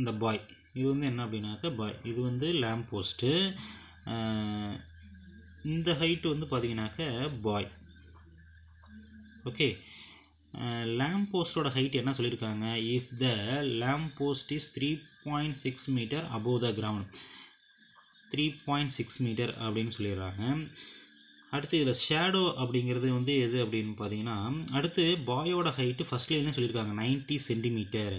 இந்த பாய் இது வந்து என்ன அப்படின்னாக்க பாய் இது வந்து லேம்ப் போஸ்ட்டு இந்த ஹைட்டு வந்து பார்த்தீங்கன்னாக்க பாய் ஓகே லேம்ப் போஸ்டோட ஹைட் என்ன சொல்லியிருக்காங்க if the lamp post is three point six metre above the ground three point six metre அப்படின்னு சொல்லிடுறாங்க அடுத்து இதில் ஷேடோ அப்படிங்கிறது வந்து எது அப்படின்னு பார்த்தீங்கன்னா அடுத்து பாயோட ஹைட்டு ஃபஸ்ட்டில் என்ன சொல்லியிருக்காங்க நைன்ட்டி சென்டிமீட்டர்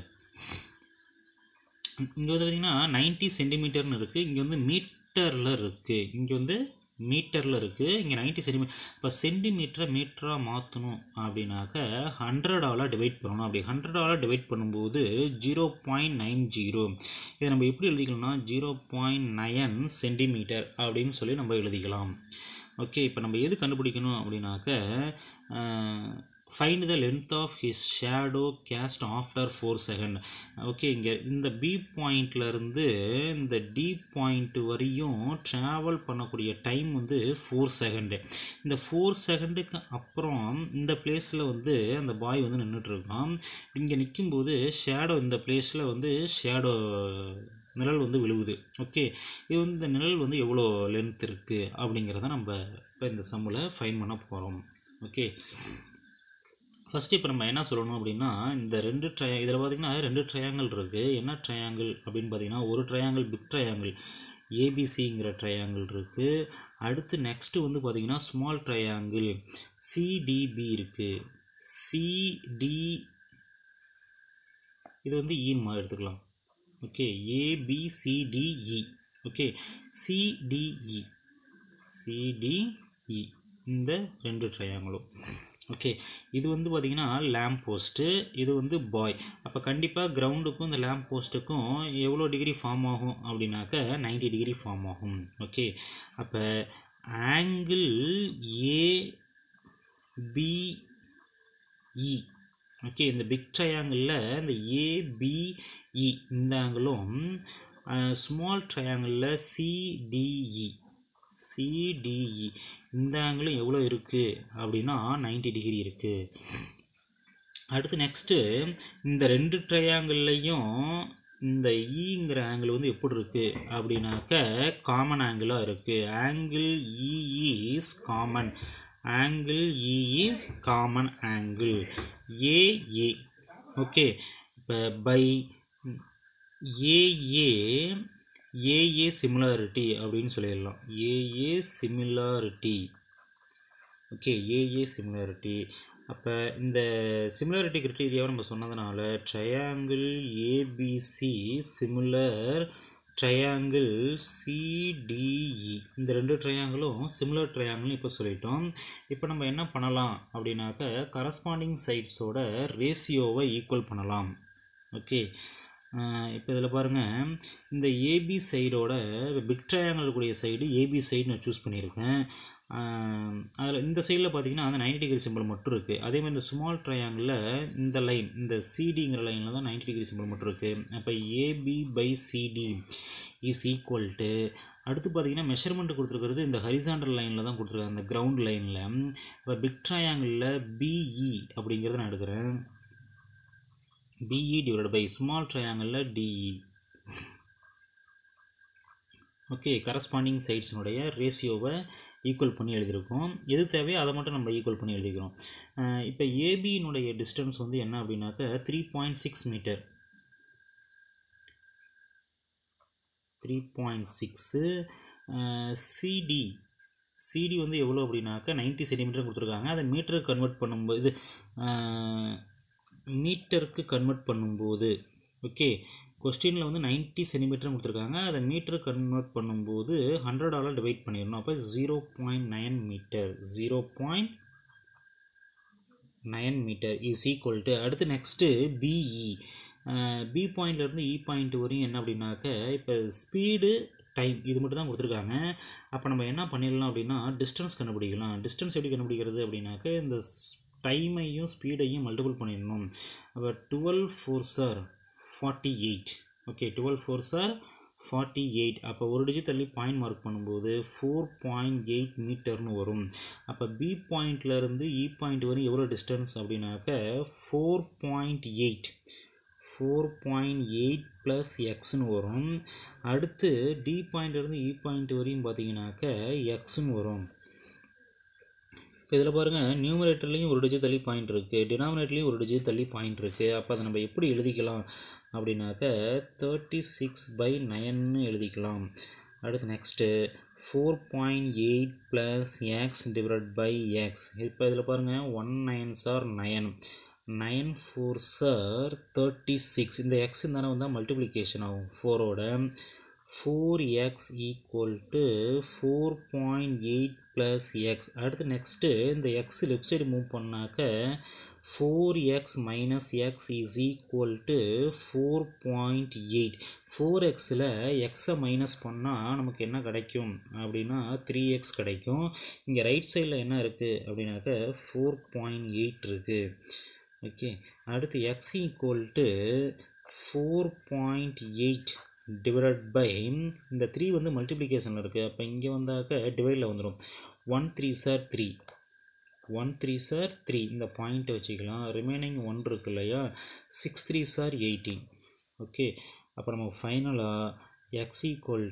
இங்கே வந்து பார்த்திங்கன்னா நைன்ட்டி சென்டிமீட்டர்னு இருக்குது இங்கே வந்து மீட்டரில் இருக்குது இங்கே வந்து மீட்டரில் இருக்குது இங்கே நைன்ட்டி சென்டிமீட்டர் இப்போ சென்டிமீட்டரை மீட்டராக மாற்றணும் அப்படின்னாக்க ஹண்ட்ரடால் டிவைட் பண்ணணும் அப்படி ஹண்ட்ரடால் டிவைட் பண்ணும்போது ஜீரோ பாயிண்ட் நைன் ஜீரோ இதை நம்ம எப்படி எழுதிக்கணும்னா ஜீரோ பாயிண்ட் நயன் சென்டிமீட்டர் அப்படின்னு சொல்லி நம்ம எழுதிக்கலாம் ஓகே இப்போ நம்ம எது கண்டுபிடிக்கணும் அப்படின்னாக்க find the length of his shadow cast after four second okay இங்கே இந்த பி பாயிண்ட்லேருந்து இந்த டி பாயிண்ட் வரையும் ட்ராவல் பண்ணக்கூடிய டைம் வந்து ஃபோர் செகண்டு இந்த ஃபோர் செகண்டுக்கு அப்புறம் இந்த பிளேஸில் வந்து அந்த பாய் வந்து நின்றுட்டுருக்கான் இங்கே நிற்கும்போது ஷேடோ இந்த பிளேஸில் வந்து ஷேடோ நிழல் வந்து விழுகுது ஓகே இது வந்து இந்த நிழல் வந்து எவ்வளோ லென்த் இருக்குது அப்படிங்கிறத நம்ம இப்போ இந்த சம்மில் ஃபைன் பண்ண போகிறோம் ஓகே ஃபஸ்ட்டு இப்போ நம்ம என்ன சொல்லணும் அப்படின்னா இந்த ரெண்டு ட்ரையா இதில் பார்த்திங்கன்னா ரெண்டு ட்ரையாங்கிள் இருக்குது என்ன ட்ரையாங்கிள் அப்படின்னு பார்த்திங்கன்னா ஒரு ட்ரையாங்கிள் பிக் ட்ரையாங்கிள் ஏபிசிங்கிற ட்ரையாங்கிள் இருக்குது அடுத்து நெக்ஸ்ட்டு வந்து பார்த்திங்கன்னா ஸ்மால் ட்ரையாங்கிள் சிடிபி இருக்குது சிடி இது வந்து ஈன் e மாதிரி எடுத்துக்கலாம் okay ABCDE okay CDE CDE இந்த ரெண்டு ட்ரையாங்களும் ஓகே இது வந்து பார்த்திங்கன்னா லேம்ப் போஸ்ட்டு இது வந்து பாய் அப்போ கண்டிப்பாக கிரவுண்டுக்கும் இந்த லேம்ப் போஸ்ட்டுக்கும் எவ்வளோ டிகிரி ஃபார்ம் ஆகும் அப்படின்னாக்க நைன்டி டிகிரி ஃபார்ம் ஆகும் ஓகே அப்போ ஆங்கிள் ஏபிஇ ஓகே இந்த பிக் ட்ரையாங்கிளில் இந்த ஏபிஇ e இந்த ஆங்கிளும் ஸ்மால் ட்ரையாங்கிளில் சிடிஇ சிடிஇ e. இந்த ஆங்கிளும் எவ்வளோ இருக்குது அப்படின்னா நைன்டி டிகிரி இருக்குது அடுத்து நெக்ஸ்ட்டு இந்த ரெண்டு ட்ரையாங்கிள்லையும் இந்த ஈங்கிற e ஆங்கிள் வந்து எப்படி இருக்குது அப்படின்னாக்க காமன் ஆங்கிளாக இருக்குது angle E is common angle E is is common angle AA okay இப்போ பை ஏஏ ஏஏ சிமிலாரிட்டி அப்படின்னு சொல்லிடலாம் AA similarity okay AA similarity அப்போ இந்த சிமிலாரிட்டி கிரிட்டீரியாவை நம்ம சொன்னதுனால triangle ABC similar triangle CDE இந்த ரெண்டு ட்ரையாங்கிளும் சிமிலர் ட்ரையாங்கிள் இப்போ சொல்லிட்டோம் இப்போ நம்ம என்ன பண்ணலாம் அப்படின்னாக்க கரஸ்பாண்டிங் சைட்ஸோட ரேஷியோவை ஈக்குவல் பண்ணலாம் ஓகே இப்போ இதில் பாருங்கள் இந்த ஏபி சைடோட பிக் ட்ரையாங்கல் கூடிய சைடு ஏபி சைடு நான் சூஸ் பண்ணியிருக்கேன் அதில் இந்த சைடில் பார்த்தீங்கன்னா அந்த நைன்டி டிகிரி சிம்பிள் மட்டும் இருக்குது அதே மாதிரி இந்த ஸ்மால் ட்ரையாங்கில் இந்த லைன் இந்த சிடிங்கிற லைனில் தான் நைன்டி டிகிரி சிம்பிள் மட்டும் இருக்குது அப்போ AB by CD is equal to அடுத்து பார்த்தீங்கன்னா மெஷர்மெண்ட் கொடுத்துருக்கிறது இந்த ஹரிசாண்டல் லைனில் தான் கொடுத்துருக்காங்க அந்த கிரவுண்ட் லைனில் இப்போ பிக் ட்ரையாங்கில் பிஇ அப்படிங்கிறத நான் எடுக்கிறேன் டிஇ டிவைட் பை ஸ்மால் ட்ரையாங்கிளில் டிஇ ஓகே கரஸ்பாண்டிங் சைட்ஸினுடைய ரேஷியோவை ஈக்குவல் பண்ணி எழுதியிருக்கோம் எது தேவையோ அதை மட்டும் நம்ம ஈக்குவல் பண்ணி எழுதிக்கிறோம் இப்போ ஏபியினுடைய டிஸ்டன்ஸ் வந்து என்ன அப்படின்னாக்கா three point six metre three point six CD CD வந்து எவ்வளோ அப்படின்னாக்கா நைன்ட்டி சென்டிமீட்டர் கொடுத்துருக்காங்க அதை மீட்டருக்கு கன்வெர்ட் பண்ணும்போது மீட்டருக்கு கன்வெர்ட் பண்ணும்போது ஓகே கொஸ்டினில் வந்து நைன்ட்டி சென்டிமீட்டர் கொடுத்துருக்காங்க அதை மீட்டர் கன்வெர்ட் பண்ணும்போது ஹண்ட்ரட் ஆலர் டிவைட் பண்ணிடணும் அப்போ zero point nine metre zero point nine metre is equal to அடுத்து நெக்ஸ்ட்டு பிஇ பி பாயிண்ட்லேருந்து இ பாயிண்ட் வரையும் என்ன அப்படின்னாக்க இப்போ ஸ்பீடு டைம் இது மட்டும் தான் கொடுத்துருக்காங்க அப்போ நம்ம என்ன பண்ணிடலாம் அப்படின்னா டிஸ்டன்ஸ் கண்டுபிடிக்கலாம் டிஸ்டன்ஸ் எப்படி கண்டுபிடிக்கிறது அப்படின்னாக்க இந்த டைமையும் ஸ்பீடையும் மல்டிபிள் பண்ணிடணும் அப்போ twelve fours are forty eight okay twelve fours are forty eight அப்போ ஒரு டிஜிட் தள்ளி பாயிண்ட் மார்க் பண்ணும்போது ஃபோர் பாயிண்ட் எயிட் மீட்டர்னு வரும் அப்போ பி பாயிண்ட்லேருந்து இ e பாயிண்ட் வரையும் எவ்வளோ டிஸ்டன்ஸ் அப்படின்னாக்க four point eight four point eight plus எக்ஸ்னு வரும் அடுத்து டி பாயிண்ட்லேருந்து இ பாயிண்ட் வரையும் பார்த்தீங்கன்னாக்க எக்ஸ்னு வரும் இப்போ இதில் பாருங்கள் நியூமரேட்டர்லேயும் ஒரு டிஜிட் தள்ளி பாயிண்ட் இருக்குது டினாமினேட்டர்லேயும் ஒரு டிஜிட் தள்ளி பாயிண்ட் இருக்குது அப்போ அதை நம்ம எப்படி எழுதிக்கலாம் அப்படின்னாக்க தேர்ட்டி சிக்ஸ் பை நைன்னு எழுதிக்கலாம் அடுத்து next four point eight plus X divide by X இப்போ இதில் பாருங்கள் one nines are nine nine fours are thirty six இந்த எக்ஸ் தானே வந்தால் மல்டிப்ளிகேஷன் ஆகும் ஃபோரோட 4x equal to 4.8 plus x அடுத்து நெக்ஸ்ட்டு இந்த x லெஃப்ட் சைடு மூவ் பண்ணாக்க four X minus X is equal to four point eight four எக்ஸில் minus பண்ணால் நமக்கு என்ன கிடைக்கும் அப்படின்னா த்ரீ எக்ஸ் கிடைக்கும் இங்கே ரைட் சைடில் என்ன இருக்குது அப்படின்னாக்க ஃபோர் பாயிண்ட் எயிட் இருக்குது ஓகே அடுத்து X equal four point eight divide by இந்த த்ரீ வந்து மல்டிப்ளிகேஷனில் இருக்குது அப்போ இங்கே வந்தாக்க டிவைடில் வந்துடும் one three sir three one three sir three இந்த பாயிண்ட்டை வச்சுக்கலாம் ரிமைனிங் ஒன் இருக்கு இல்லையா six threes are eighteen okay அப்போ நம்ம ஃபைனலாக X equal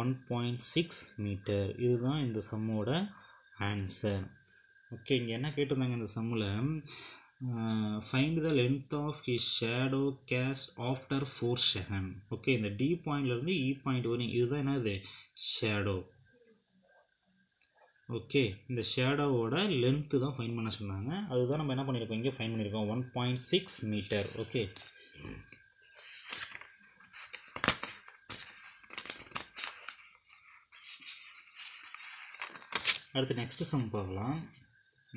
one point six metre இதுதான் இந்த சம்மோட ஆன்சர் ஓகே இங்கே என்ன கேட்டிருந்தாங்க இந்த சம்மில் find the length of his shadow cast after four second okay இந்த டி பாயிண்ட்லேருந்து இ பாயிண்ட் வரையும் இதுதான் என்னது ஷேடோ ஓகே இந்த ஷேடோவோட லென்த்து தான் ஃபைன் பண்ண சொன்னாங்க அதுதான் நம்ம என்ன பண்ணியிருக்கோம் இங்கே ஃபைன் பண்ணியிருக்கோம் one point six metre okay அடுத்து நெக்ஸ்ட்டு சம் பார்க்கலாம்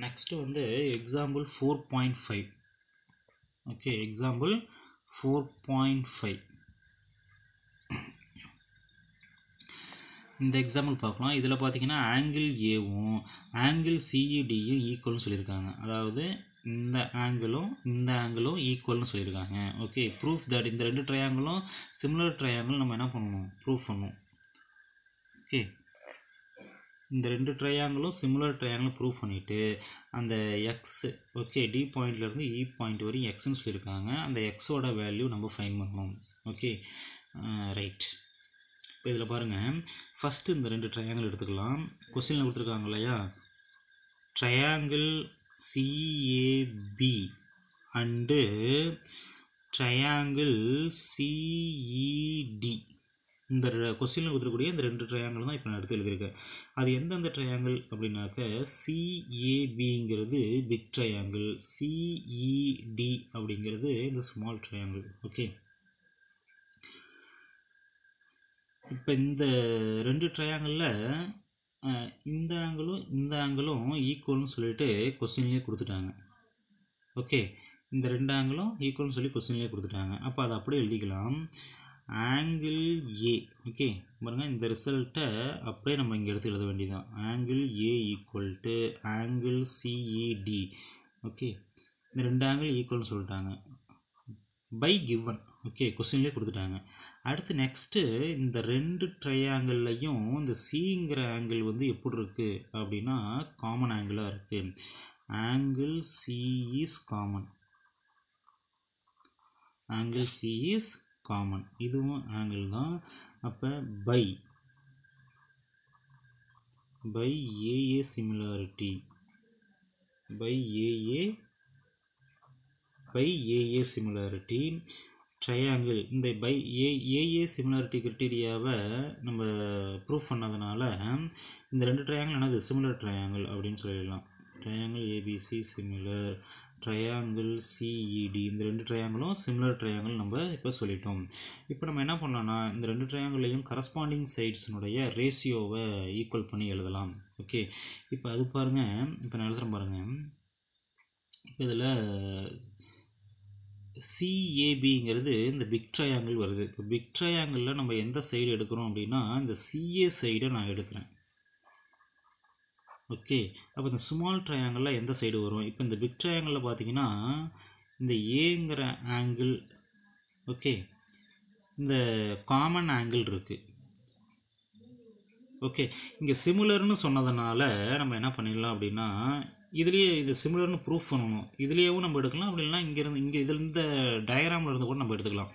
நெக்ஸ்ட்டு வந்து example four point five okay example four point five இந்த எக்ஸாம்பிள் பார்க்கலாம் இதில் பார்த்தீங்கன்னா ஆங்கிள் ஏவும் ஆங்கிள் சிஇடியும் ஈக்குவல்னு சொல்லியிருக்காங்க அதாவது இந்த ஆங்கிளும் இந்த ஆங்கிளும் ஈக்குவல்னு சொல்லியிருக்காங்க ஓகே ப்ரூஃப் தட் இந்த ரெண்டு ட்ரையாங்கிளும் சிமிலர் ட்ரையாங்கிள் நம்ம என்ன பண்ணணும் ப்ரூஃப் பண்ணணும் ஓகே இந்த ரெண்டு ட்ரையாங்கிளும் சிமிலர் ட்ரையாங்கிள் ப்ரூவ் பண்ணிவிட்டு அந்த எக்ஸு ஓகே டி பாயிண்ட்லேருந்து இ பாயிண்ட் வரையும் எக்ஸ்ன்னு சொல்லியிருக்காங்க அந்த எக்ஸோட வேல்யூ நம்ம ஃபைன் பண்ணணும் ஓகே ரைட் இப்போ இதில் பாருங்கள் ஃபஸ்ட்டு இந்த ரெண்டு ட்ரையாங்கிள் எடுத்துக்கலாம் கொஸ்டினில் கொடுத்துருக்காங்க இல்லையா triangle CAB and triangle CED இந்த கொஸ்டினில் கொடுத்துருக்கூடிய இந்த ரெண்டு ட்ரையாங்கிள் தான் இப்போ நான் எடுத்து எழுதியிருக்கேன் அது எந்தெந்த ட்ரையாங்கிள் அப்படின்னாக்க சிஏபிங்கிறது பிக் ட்ரையாங்கிள் சிஇடி அப்படிங்கிறது இந்த ஸ்மால் ட்ரையாங்கிள் ஓகே இப்போ இந்த ரெண்டு ட்ரையாங்கிளில் இந்த ஆங்கிளும் இந்த ஆங்கிளும் ஈக்குவல்னு சொல்லிட்டு கொஸ்டின்லேயே கொடுத்துட்டாங்க ஓகே இந்த ரெண்டு ஆங்கிளும் ஈக்குவல்னு சொல்லி கொஸ்டின்லேயே கொடுத்துட்டாங்க அப்போ அதை அப்படியே எழுதிக்கலாம் ஆங்கிள் ஏ ஓகே பாருங்கள் இந்த ரிசல்ட்டை அப்படியே நம்ம இங்கே எடுத்து எழுத வேண்டியதான் angle A equal to angle CED okay இந்த ரெண்டு ஆங்கிள் ஈக்குவல்னு சொல்லிட்டாங்க பை கிவன் ஓகே கொஸ்டின்லேயே கொடுத்துட்டாங்க அடுத்து நெக்ஸ்ட்டு இந்த ரெண்டு ட்ரையாங்கிள்லையும் இந்த சிங்கிற ஆங்கிள் வந்து எப்படி இருக்குது அப்படின்னா காமன் ஆங்கிளாக இருக்குது angle C is common angle C is common இதுவும் ஆங்கிள் தான் அப்போ by by AA similarity by AA by AA similarity triangle இந்த பை ஏ ஏஏ சிமிலாரிட்டி கிரிட்டீரியாவை நம்ம ப்ரூவ் பண்ணதுனால இந்த ரெண்டு ட்ரையாங்கிள் என்னது சிமிலர் ட்ரையாங்கிள் அப்படின்னு சொல்லிடலாம் triangle ABC similar triangle CED e இந்த ரெண்டு ட்ரையாங்கிளும் சிம்லர் ட்ரையாங்கிள் நம்ம இப்போ சொல்லிட்டோம் இப்போ நம்ம என்ன பண்ணலாம்னா இந்த ரெண்டு ட்ரையாங்கிளையும் கரஸ்பாண்டிங் சைட்ஸினுடைய ரேஷியோவை ஈக்குவல் பண்ணி எழுதலாம் ஓகே இப்போ அது பாருங்கள் இப்போ நான் எழுதுகிறேன் பாருங்கள் இப்போ இதில் சிஏபிங்கிறது இந்த பிக் ட்ரையாங்கிள் வருது இப்போ பிக் ட்ரையாங்கிளில் நம்ம எந்த சைடு எடுக்கிறோம் அப்படின்னா இந்த சிஏ சைடை நான் எடுக்கிறேன் ஓகே அப்போ இந்த ஸ்மால் ட்ரையாங்கிளில் எந்த சைடு வரும் இப்போ இந்த பிக் ட்ரையாங்கிளில் பார்த்தீங்கன்னா இந்த ஏங்கிற ஆங்கிள் ஓகே இந்த காமன் ஆங்கிள் இருக்குது ஓகே இங்கே சிமிலர்னு சொன்னதுனால நம்ம என்ன பண்ணிடலாம் அப்படின்னா இதுலேயே இது சிமிலர்னு ப்ரூஃப் பண்ணணும் இதுலேயும் நம்ம எடுக்கலாம் அப்படி இல்லைனா இங்கேருந்து இங்கே இதில் இந்த டயக்ராமில் இருந்து கூட நம்ம எடுத்துக்கலாம்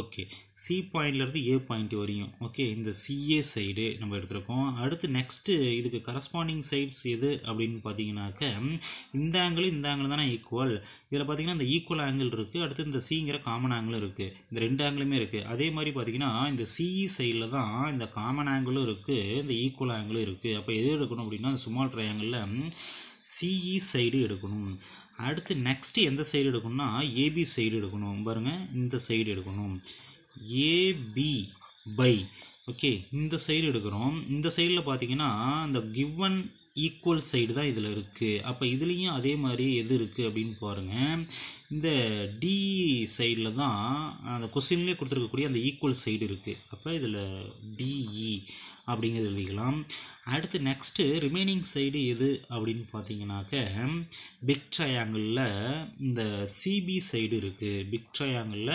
ஓகே சி பாயிண்ட்லேருந்து ஏ பாயிண்ட் வரையும் ஓகே இந்த சிஏ சைடு நம்ம எடுத்துருக்கோம் அடுத்து நெக்ஸ்ட்டு இதுக்கு கரஸ்பாண்டிங் சைட்ஸ் எது அப்படின்னு பார்த்தீங்கன்னாக்க இந்த ஆங்கிள் இந்த ஆங்கிள் தானே ஈக்குவல் இதில் பார்த்தீங்கன்னா இந்த ஈக்குவல் ஆங்கிள் இருக்குது அடுத்து இந்த சிங்கிற காமன் ஆங்கிள் இருக்குது இந்த ரெண்டு ஆங்கிளுமே இருக்குது அதே மாதிரி பார்த்தீங்கன்னா இந்த சிஇ சைடில் தான் இந்த காமன் ஆங்கிளும் இருக்குது இந்த ஈக்குவல் ஆங்கிளும் இருக்குது அப்போ எது எடுக்கணும் அப்படின்னா சுமால் ட்ரையாங்கிளில் சிஇ சைடு e எடுக்கணும் அடுத்து நெக்ஸ்ட்டு எந்த சைடு எடுக்கணும்னா ஏபி சைடு எடுக்கணும் பாருங்கள் இந்த சைடு எடுக்கணும் ஏபி பை ஓகே இந்த சைடு எடுக்கிறோம் இந்த சைடில் பார்த்தீங்கன்னா இந்த கிவன் ஈக்குவல் சைடு தான் இதில் இருக்குது அப்போ இதுலேயும் அதே மாதிரி எது இருக்குது அப்படின்னு பாருங்கள் இந்த டிஇ சைடில் e தான் அந்த கொஸ்டின்லேயே கொடுத்துருக்கக்கூடிய அந்த ஈக்குவல் சைடு இருக்குது அப்போ இதில் டிஇ அப்படிங்கிறது எழுதிக்கலாம் அடுத்து நெக்ஸ்ட்டு ரிமைனிங் சைடு எது அப்படின்னு பார்த்தீங்கன்னாக்க பிக் ட்ரையாங்கிளில் இந்த சிபி சைடு இருக்குது பிக் ட்ரையாங்கிளில்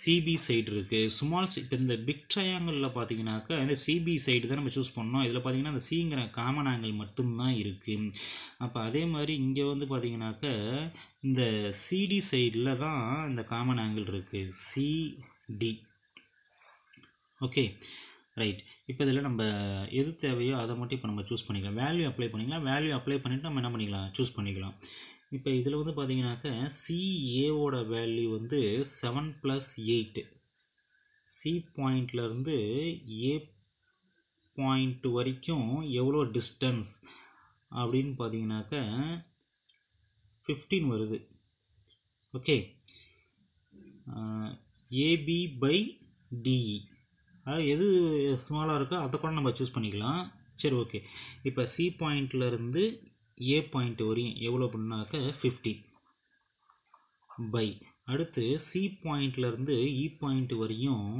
சிபி சைடு இருக்குது ஸ்மால் இப்போ இந்த பிக் ட்ரையாங்கிளில் பார்த்தீங்கன்னாக்கா இந்த சிபி சைடு தான் நம்ம சூஸ் பண்ணோம் இதில் பார்த்தீங்கன்னா அந்த சிங்கிற காமன் ஆங்கிள் மட்டும்தான் இருக்குது அப்போ அதே மாதிரி இங்கே வந்து பார்த்தீங்கன்னாக்க இந்த சிடி சைடில் தான் இந்த காமன் ஆங்கிள் இருக்குது சிடி ஓகே ரைட் இப்போ இதில் நம்ம எது தேவையோ அதை மட்டும் இப்போ நம்ம சூஸ் பண்ணிக்கலாம் வேல்யூ அப்ளை பண்ணிக்கலாம் வேல்யூ அப்ளை பண்ணிவிட்டு நம்ம என்ன பண்ணிக்கலாம் சூஸ் பண்ணிக்கலாம் இப்போ இதில் வந்து பார்த்தீங்கன்னாக்க சிஏவோட வேல்யூ வந்து செவன் ப்ளஸ் எயிட்டு சி பாயிண்ட்லேருந்து ஏ பாயிண்ட் வரைக்கும் எவ்வளோ டிஸ்டன்ஸ் அப்படின்னு பார்த்தீங்கன்னாக்க ஃபிஃப்டீன் வருது ஓகே ஏபி பை டிஇ அதாவது எது ஸ்மாலாக இருக்கோ அதை கூட நம்ம சூஸ் பண்ணிக்கலாம் சரி ஓகே இப்போ சி பாயிண்ட்லேருந்து ஏ பாயிண்ட் வரையும் எவ்வளோ பண்ணாக்க ஃபிஃப்டி பை அடுத்து சி பாயிண்ட்லேருந்து இ பாயிண்ட் வரையும்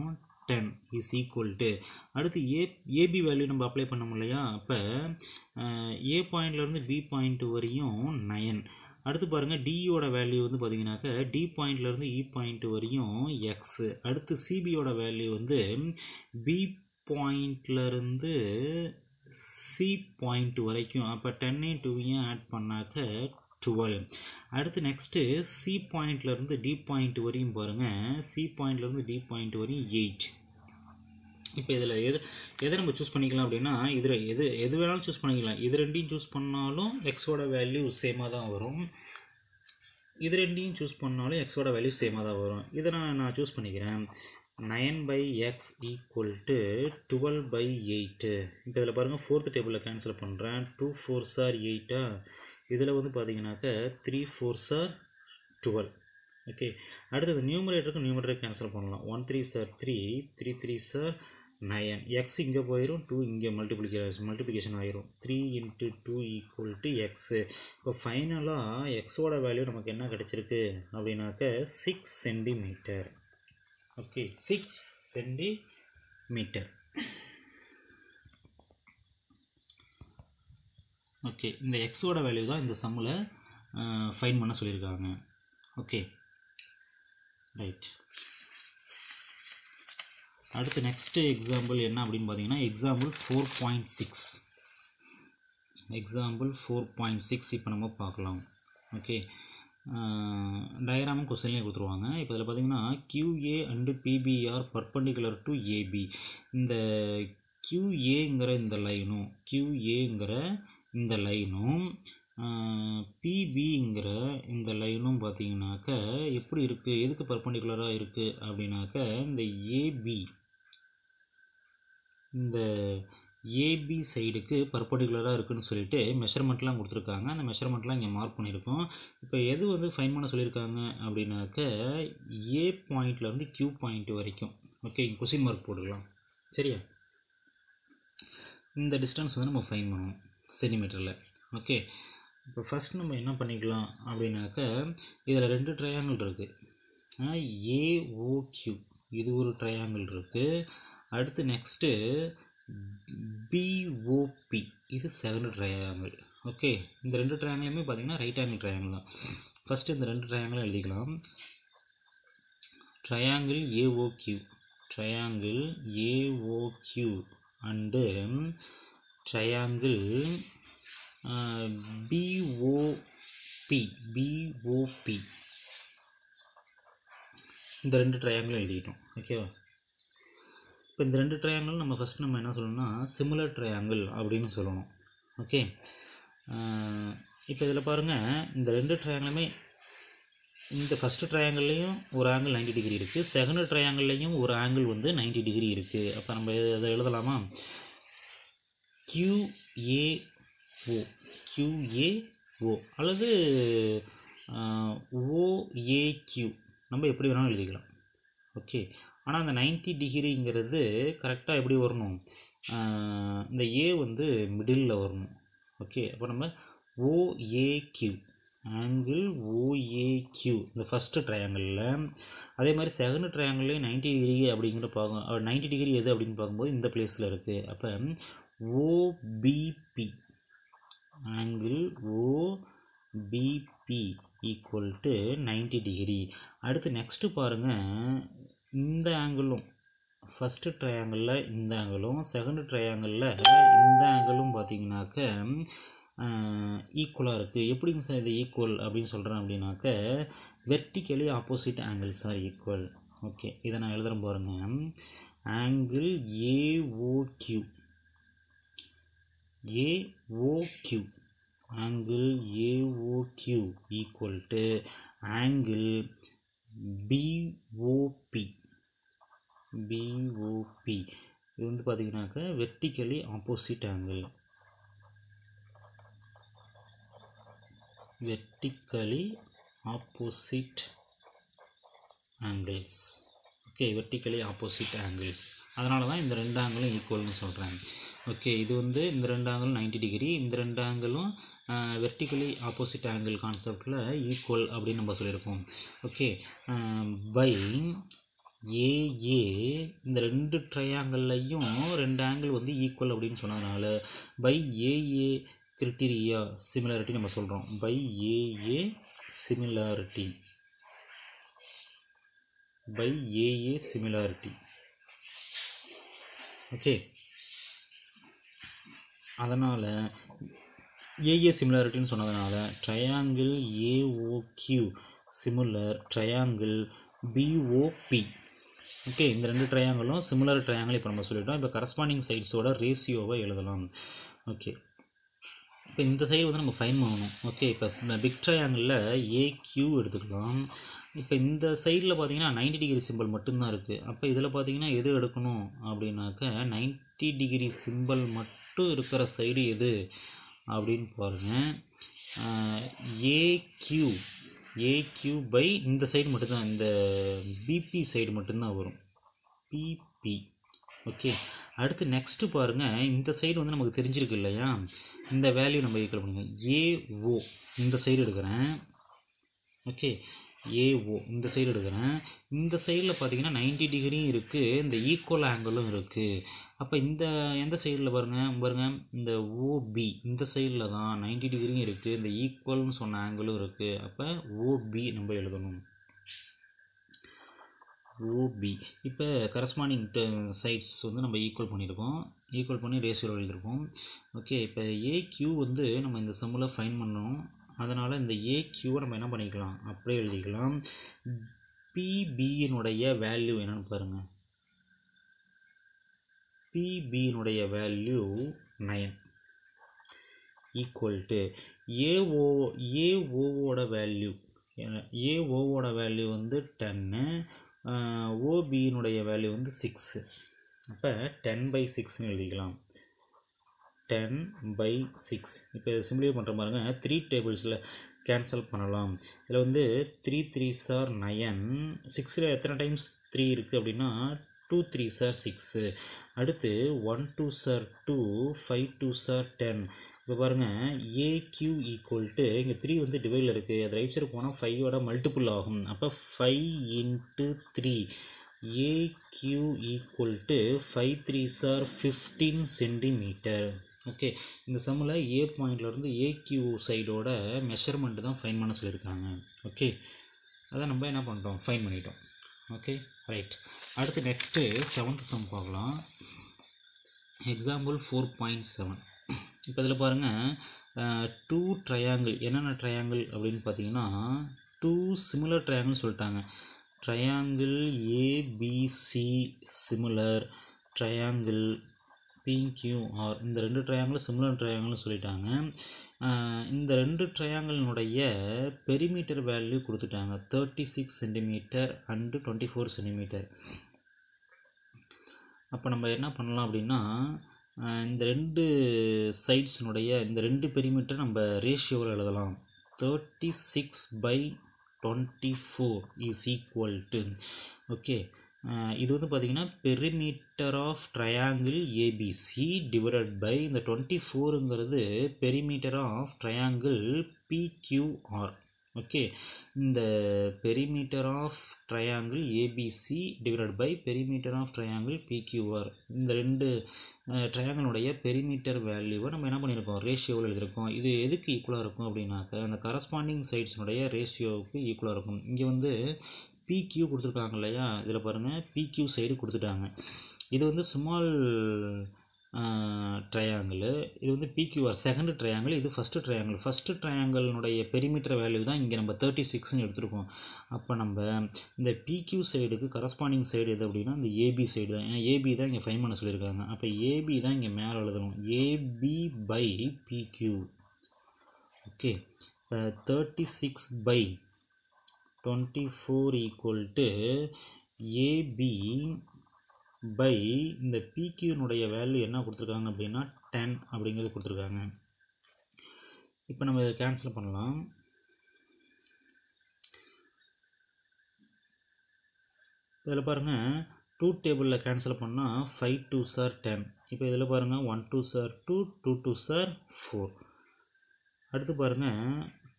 டென் இஸ் ஈக்குவல் டு அடுத்து ஏ ஏபி வேல்யூ நம்ம அப்ளை பண்ண முடியா அப்போ ஏ பாயிண்ட்லேருந்து பி பாயிண்ட் வரையும் நயன் அடுத்து பாருங்கள் டியோட வேல்யூ வந்து பார்த்தீங்கன்னாக்க டி பாயிண்ட்லேருந்து இ e பாயிண்ட் வரையும் எக்ஸு அடுத்து சிபியோட வேல்யூ வந்து பி பாயிண்ட்லேருந்து சி பாயிண்ட் வரைக்கும் அப்போ டென்னு டூவையும் ஆட் பண்ணாக்க டுவெல் அடுத்து நெக்ஸ்ட்டு சி பாயிண்ட்லேருந்து டி பாயிண்ட் வரையும் பாருங்கள் சி பாயிண்ட்லேருந்து டி பாயிண்ட் வரையும் எயிட் இப்போ இதில் எது எதை நம்ம சூஸ் பண்ணிக்கலாம் அப்படின்னா இதில் எது எது வேணாலும் சூஸ் பண்ணிக்கலாம் இது ரெண்டையும் சூஸ் பண்ணாலும் எக்ஸோட வேல்யூ சேமாக தான் வரும் இது ரெண்டையும் சூஸ் பண்ணாலும் எக்ஸோட வேல்யூ சேமாக தான் வரும் இதை நான் நான் சூஸ் பண்ணிக்கிறேன் nine by X equal to twelve by eight இப்போ இதில் பாருங்கள் ஃபோர்த்து டேபிளில் கேன்சல் பண்ணுறேன் டூ ஃபோர் சார் எயிட்டா இதில் வந்து பார்த்தீங்கன்னாக்கா three fours are twelve okay அடுத்தது நியூமரேட்டருக்கு நியூமரேட்டர் கேன்சல் பண்ணலாம் one three sir three three threes are nine X இங்கே போயிடும் டூ இங்கே மல்டிபிளிகேஷன் மல்டிப்ளிகேஷன் ஆயிரும் three into two equal to X இப்போ ஃபைனலாக எக்ஸோட வேல்யூ நமக்கு என்ன கிடச்சிருக்கு அப்படின்னாக்க six centimetre okay six centimetre okay இந்த எக்ஸோட வேல்யூ தான் இந்த சம்மில் ஃபைன் பண்ண சொல்லியிருக்காங்க ஓகே ரைட் அடுத்து நெக்ஸ்ட்டு எக்ஸாம்பிள் என்ன அப்படின்னு பார்த்தீங்கன்னா example four point six example four point six இப்போ நம்ம பார்க்கலாம் ஓகே டயராமும் கொஸ்டின்லேயே கொடுத்துருவாங்க இப்போ இதில் பார்த்தீங்கன்னா QA and PBR perpendicular to AB இந்த கியூஏங்கிற இந்த லைனும் கியூஏங்கிற இந்த லைனும் பிபிங்கிற இந்த லைனும் பார்த்தீங்கன்னாக்க எப்படி இருக்குது எதுக்கு பர்பண்டிகுலராக இருக்குது அப்படின்னாக்க இந்த ஏபி இந்த ஏபி சைடுக்கு பர்பர்டிகுலராக இருக்குதுன்னு சொல்லிட்டு மெஷர்மெண்ட்லாம் கொடுத்துருக்காங்க அந்த மெஷர்மெண்ட்லாம் இங்கே மார்க் பண்ணியிருக்கோம் இப்போ எது வந்து ஃபைன் பண்ண சொல்லியிருக்காங்க அப்படின்னாக்க ஏ பாயிண்ட்லேருந்து கியூ பாயிண்ட் வரைக்கும் ஓகே கொஸ்டின் மார்க் போட்டுக்கலாம் சரியா இந்த டிஸ்டன்ஸ் வந்து நம்ம ஃபைன் பண்ணணும் சென்டிமீட்டரில் ஓகே இப்போ ஃபஸ்ட் நம்ம என்ன பண்ணிக்கலாம் அப்படின்னாக்க இதில் ரெண்டு ட்ரையாங்கிள் இருக்குது ஏஓக்யூ இது ஒரு ட்ரையாங்கிள் இருக்குது அடுத்து நெக்ஸ்ட்டு பிஓபி இது செகண்ட் ட்ரையாங்கிள் ஓகே இந்த ரெண்டு ட்ரையாங்கிளுமே பார்த்தீங்கன்னா ரைட் ஆங்கிள் ட்ரையாங்கிள் தான் ஃபஸ்ட்டு இந்த ரெண்டு ட்ரையாங்கிளும் எழுதிக்கலாம் triangle AOQ triangle AOQ and triangle POB POB இந்த ரெண்டு ட்ரையாங்கிளும் எழுதிக்கிட்டோம் ஓகேவா இப்போ இந்த ரெண்டு ட்ரையாங்கிள் நம்ம ஃபஸ்ட் நம்ம என்ன சொல்லணும்னா சிமிலர் ட்ரையாங்கிள் அப்படின்னு சொல்லணும் ஓகே இப்போ இதில் பாருங்கள் இந்த ரெண்டு ட்ரையாங்கிளுமே இந்த ஃபஸ்ட்டு ட்ரையாங்கிள்லேயும் ஒரு ஆங்கிள் நைன்டி டிகிரி இருக்குது செகண்ட் ட்ரையாங்கிள்லேயும் ஒரு ஆங்கிள் வந்து நைன்டி டிகிரி இருக்குது அப்போ நம்ம இதை எழுதலாமா கியூஏஓ கியூஏஓ அல்லது ஓஏக்யூ நம்ம எப்படி வேணாலும் எழுதிக்கலாம் ஓகே ஆனால் அந்த நைன்ட்டி டிகிரிங்கிறது கரெக்டாக எப்படி வரணும் இந்த ஏ வந்து மிடிலில் வரணும் ஓகே அப்போ நம்ம ஓஏக்யூ ஆங்கிள் ஓஏக்யூ இந்த ஃபஸ்ட்டு ட்ரையாங்கிளில் அதே மாதிரி செகண்ட் ட்ரையாங்கிள்லேயே நைன்டி டிகிரி அப்படிங்கிற பார்க்க நைன்டி டிகிரி எது அப்படின்னு பார்க்கும்போது இந்த பிளேஸில் இருக்குது அப்போ OPB angle OPB equal to ninety degree அடுத்து நெக்ஸ்ட்டு பாருங்கள் இந்த ஆங்கிளும் ஃபஸ்ட்டு ட்ரையாங்கிளில் இந்த ஆங்கிளும் செகண்ட் ட்ரையாங்கிளில் இந்த ஆங்கிளும் பார்த்தீங்கன்னாக்க ஈக்குவலாக இருக்குது எப்படிங்க சார் இது ஈக்குவல் அப்படின்னு சொல்கிறேன் அப்படின்னாக்க vertically opposite angles are equal okay இதை நான் எழுதுகிற பாருங்க angle AOQ AOQ angle AOQ equal to angle POB POB இது வந்து பார்த்திங்கனாக்கா vertically opposite angle vertically opposite angles okay vertically opposite angles அதனால தான் இந்த ரெண்டு ஆங்கிளும் ஈக்குவல்னு சொல்கிறாங்க ஓகே இது வந்து இந்த ரெண்டு ஆங்கிளும் நைன்டி டிகிரி இந்த ரெண்டு ஆங்கிளும் வெர்டிகலி ஆப்போசிட் ஆங்கிள் கான்செப்டில் ஈக்குவல் அப்படின்னு நம்ம சொல்லியிருக்கோம் ஓகே பை ஏஏ இந்த ரெண்டு ட்ரையாங்கிள்லையும் ரெண்டு ஆங்கிள் வந்து ஈக்குவல் அப்படின்னு சொன்னதுனால பை ஏஏ கிரிட்டீரியா சிமிலாரிட்டி நம்ம சொல்கிறோம் by AA similarity by AA similarity okay அதனால் ஏஏ சிமிலாரிட்டின்னு சொன்னதுனால triangle AOQ similar triangle POB okay இந்த ரெண்டு ட்ரையாங்கிளும் சிமிலர் ட்ரையாங்கிள் இப்போ நம்ம சொல்லிட்டோம் இப்போ கரஸ்பாண்டிங் சைட்ஸோட ரேஷியோவை எழுதலாம் ஓகே இப்போ இந்த சைடு வந்து நம்ம ஃபைன் பண்ணணும் ஓகே இப்போ பிக் ட்ரையாங்கிளில் ஏக்யூ எடுத்துக்கலாம் இப்போ இந்த சைடில் பார்த்தீங்கன்னா நைன்டி டிகிரி சிம்பிள் மட்டும்தான் இருக்குது அப்போ இதில் பார்த்தீங்கன்னா எது எடுக்கணும் அப்படின்னாக்க நைன்ட்டி டிகிரி சிம்பிள் மட்டும் இருக்கிற சைடு எது அப்படின்னு பாருங்கள் ஏக்யூ ஏக்யூ பை இந்த சைடு மட்டும்தான் இந்த பிபி சைடு மட்டும்தான் வரும் பிபி ஓகே அடுத்து நெக்ஸ்ட்டு பாருங்கள் இந்த சைடு வந்து நமக்கு தெரிஞ்சிருக்கு இல்லையா இந்த வேல்யூ நம்ம ஈக்குவல் பண்ணுங்கள் ஏஓ இந்த சைடு எடுக்கிறேன் ஓகே ஏஓ இந்த சைடு எடுக்கிறேன் இந்த சைடில் பார்த்தீங்கன்னா நைன்டி டிகிரியும் இருக்குது இந்த ஈக்குவல் ஆங்கிளும் இருக்குது அப்போ இந்த எந்த சைடில் பாருங்கள் பாருங்கள் இந்த ஓபி இந்த சைடில் தான் நைன்டி டிகிரியும் இருக்குது இந்த ஈக்குவல்னு சொன்ன ஆங்கிளும் இருக்குது அப்போ ஓபி நம்ம எழுதணும் ஓபி இப்போ கரஸ்பாண்டிங் சைட்ஸ் வந்து நம்ம ஈக்குவல் பண்ணியிருக்கோம் ஈக்குவல் பண்ணி ரேஷியோ எழுதியிருக்கோம் ஓகே இப்போ ஏக்யூ வந்து நம்ம இந்த சம்மில் ஃபைன் பண்ணோம் அதனால் இந்த ஏக்யூவை நம்ம என்ன பண்ணிக்கலாம் அப்படியே எழுதிக்கலாம் பிபியினுடைய வேல்யூ என்னென்னு பாருங்கள் பிபியினுடைய value nine equal to AO ஏஓவோட வேல்யூ ஏஓவோட வேல்யூ வந்து டென்னு ஓபியினுடைய வேல்யூ வந்து சிக்ஸு அப்போ டென் பை சிக்ஸ்னு எழுதிக்கலாம் டென் பை சிக்ஸ் இப்போ சிம்பிளே பண்ணுற பாருங்க த்ரீ டேபிள்ஸில் கேன்சல் பண்ணலாம் இதில் வந்து த்ரீ த்ரீ சார் நயன் சிக்ஸில் எத்தனை டைம்ஸ் த்ரீ இருக்குது அப்படின்னா டூ த்ரீ சார் சிக்ஸு அடுத்து one two are two five two sir ten இப்போ பாருங்கள் ஏ கியூ இங்கே த்ரீ வந்து டிவைடில் இருக்குது அது ரைட் போனால் ஃபைவோட மல்டிபிள் ஆகும் அப்போ five into three A Q equal five three are fifteen centimetre okay இந்த சம்மில் ஏ பாயிண்ட்லேருந்து ஏ கியூ சைடோட மெஷர்மெண்ட்டு தான் ஃபைன் பண்ண சொல்லியிருக்காங்க ஓகே அதான் நம்ம என்ன பண்ணிட்டோம் ஃபைன் பண்ணிட்டோம் ஓகே ரைட் அடுத்து நெக்ஸ்ட்டு செவன்த் சம் பார்க்கலாம் எக்ஸாம்பிள் ஃபோர் பாயிண்ட் செவன் இப்போ இதில் பாருங்கள் டூ ட்ரையாங்கிள் என்னென்ன ட்ரையாங்கிள் அப்படின்னு பார்த்தீங்கன்னா டூ சிமிலர் ட்ரையாங்கிள் சொல்லிட்டாங்க triangle ABC similar triangle are இந்த ரெண்டு ட்ரையாங்கிளும் சிமிலர் ட்ரையாங்கிள்னு சொல்லிட்டாங்க இந்த ரெண்டு ட்ரையாங்கிளினுடைய பெரிமீட்டர் வேல்யூ கொடுத்துட்டாங்க thirty six centimetre and twenty four centimetre அப்போ நம்ம என்ன பண்ணலாம் அப்படின்னா இந்த ரெண்டு சைட்ஸினுடைய இந்த ரெண்டு பெரிமீட்டர் நம்ம ரேஷியோவில் எழுதலாம் thirty six by twenty four is equal to okay இது வந்து பார்த்திங்கன்னா perimeter of triangle ABC divided by இந்த டுவெண்ட்டி ஃபோருங்கிறது perimeter of triangle PQR okay இந்த perimeter of triangle ABC divide by perimeter of triangle PQR இந்த ரெண்டு ட்ரையாங்கிளுடைய perimeter வேல்யூவை நம்ம என்ன பண்ணியிருக்கோம் ரேஷியோவில் எழுதியிருக்கோம் இது எதுக்கு ஈக்குவலாக இருக்கும் அப்படின்னாக்க அந்த கரஸ்பாண்டிங் சைட்ஸினுடைய ரேஷியோவுக்கு ஈக்குவலாக இருக்கும் இங்கே வந்து பிக்யூ கொடுத்துருக்காங்க இல்லையா இதில் பாருங்கள் பிக்யூ சைடு கொடுத்துட்டாங்க இது வந்து சுமால் ட்ரையாங்கிள் இது வந்து பிக்யூஆர் செகண்ட் ட்ரையாங்கிள் இது ஃபஸ்ட்டு ட்ரையாங்கிள் ஃபஸ்ட்டு ட்ரையாங்கிளினுடைய பெரிமீட்டர் வேல்யூ தான் இங்கே நம்ம தேர்ட்டி சிக்ஸ்னு எடுத்துருக்கோம் அப்போ நம்ம இந்த பிக்யூ சைடுக்கு கரஸ்பாண்டிங் சைடு எது அப்படின்னா இந்த ஏபி சைடு தான் ஏன்னா ஏபி தான் இங்கே ஃபைன் பண்ண சொல்லியிருக்காங்க அப்போ ஏபி தான் இங்கே மேலே எழுதணும் ஏபி பை பிக்யூ ஓகே இப்போ thirty six by twenty four equal to AB by இந்த பிக்யூனுடைய வேல்யூ என்ன கொடுத்துருக்காங்க அப்படின்னா டென் அப்படிங்கிறது கொடுத்துருக்காங்க இப்போ நம்ம இதை கேன்சல் பண்ணலாம் இதில் பாருங்கள் டூ டேபிளில் கேன்சல் பண்ணால் ஃபைவ் டூ சார் டென் இப்போ இதில் பாருங்கள் one two are two two two are four அடுத்து பாருங்கள்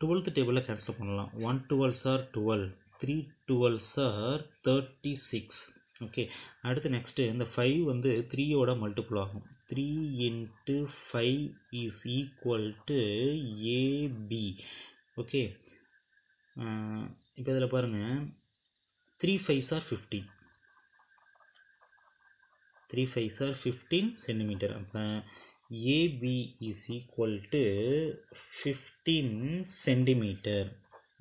டுவெல்த் டேபிளில் கேன்சல் பண்ணலாம் one twelve are twelve three twelve are thirty six okay அடுத்து நெக்ஸ்ட்டு இந்த ஃபைவ் வந்து த்ரீயோட மல்டிபிள் ஆகும் three into five is equal to AB okay இப்போ இதில் பாருங்கள் three fives are fifteen three fives are fifteen centimetre அப்போ AB is equal to fifteen centimetre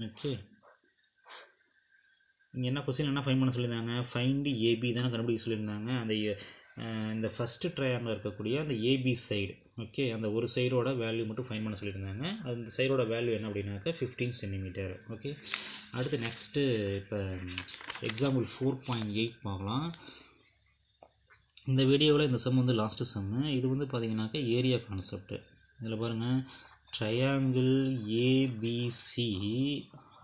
okay இங்கே என்ன கொஸ்டின் என்ன ஃபைன் பண்ண சொல்லியிருந்தாங்க ஃபைண்டு ஏபி தானே கண்டுபிடிக்க சொல்லியிருந்தாங்க அந்த இந்த ஃபஸ்ட்டு ட்ரையாங்கில் இருக்கக்கூடிய அந்த ஏபி சைடு ஓகே அந்த ஒரு சைடோட வேல்யூ மட்டும் ஃபைன் பண்ண சொல்லியிருந்தாங்க அந்த சைடோட வேல்யூ என்ன அப்படின்னாக்கா ஃபிஃப்டீன் சென்டிமீட்டர் ஓகே அடுத்து நெக்ஸ்ட்டு இப்போ எக்ஸாம்பிள் ஃபோர் பாயிண்ட் எயிட் பார்க்கலாம் இந்த வீடியோவில் இந்த சம் வந்து லாஸ்ட்டு சம்மு இது வந்து பார்த்திங்கனாக்கா ஏரியா கான்செப்ட்டு இதில் பாருங்கள் triangle ABC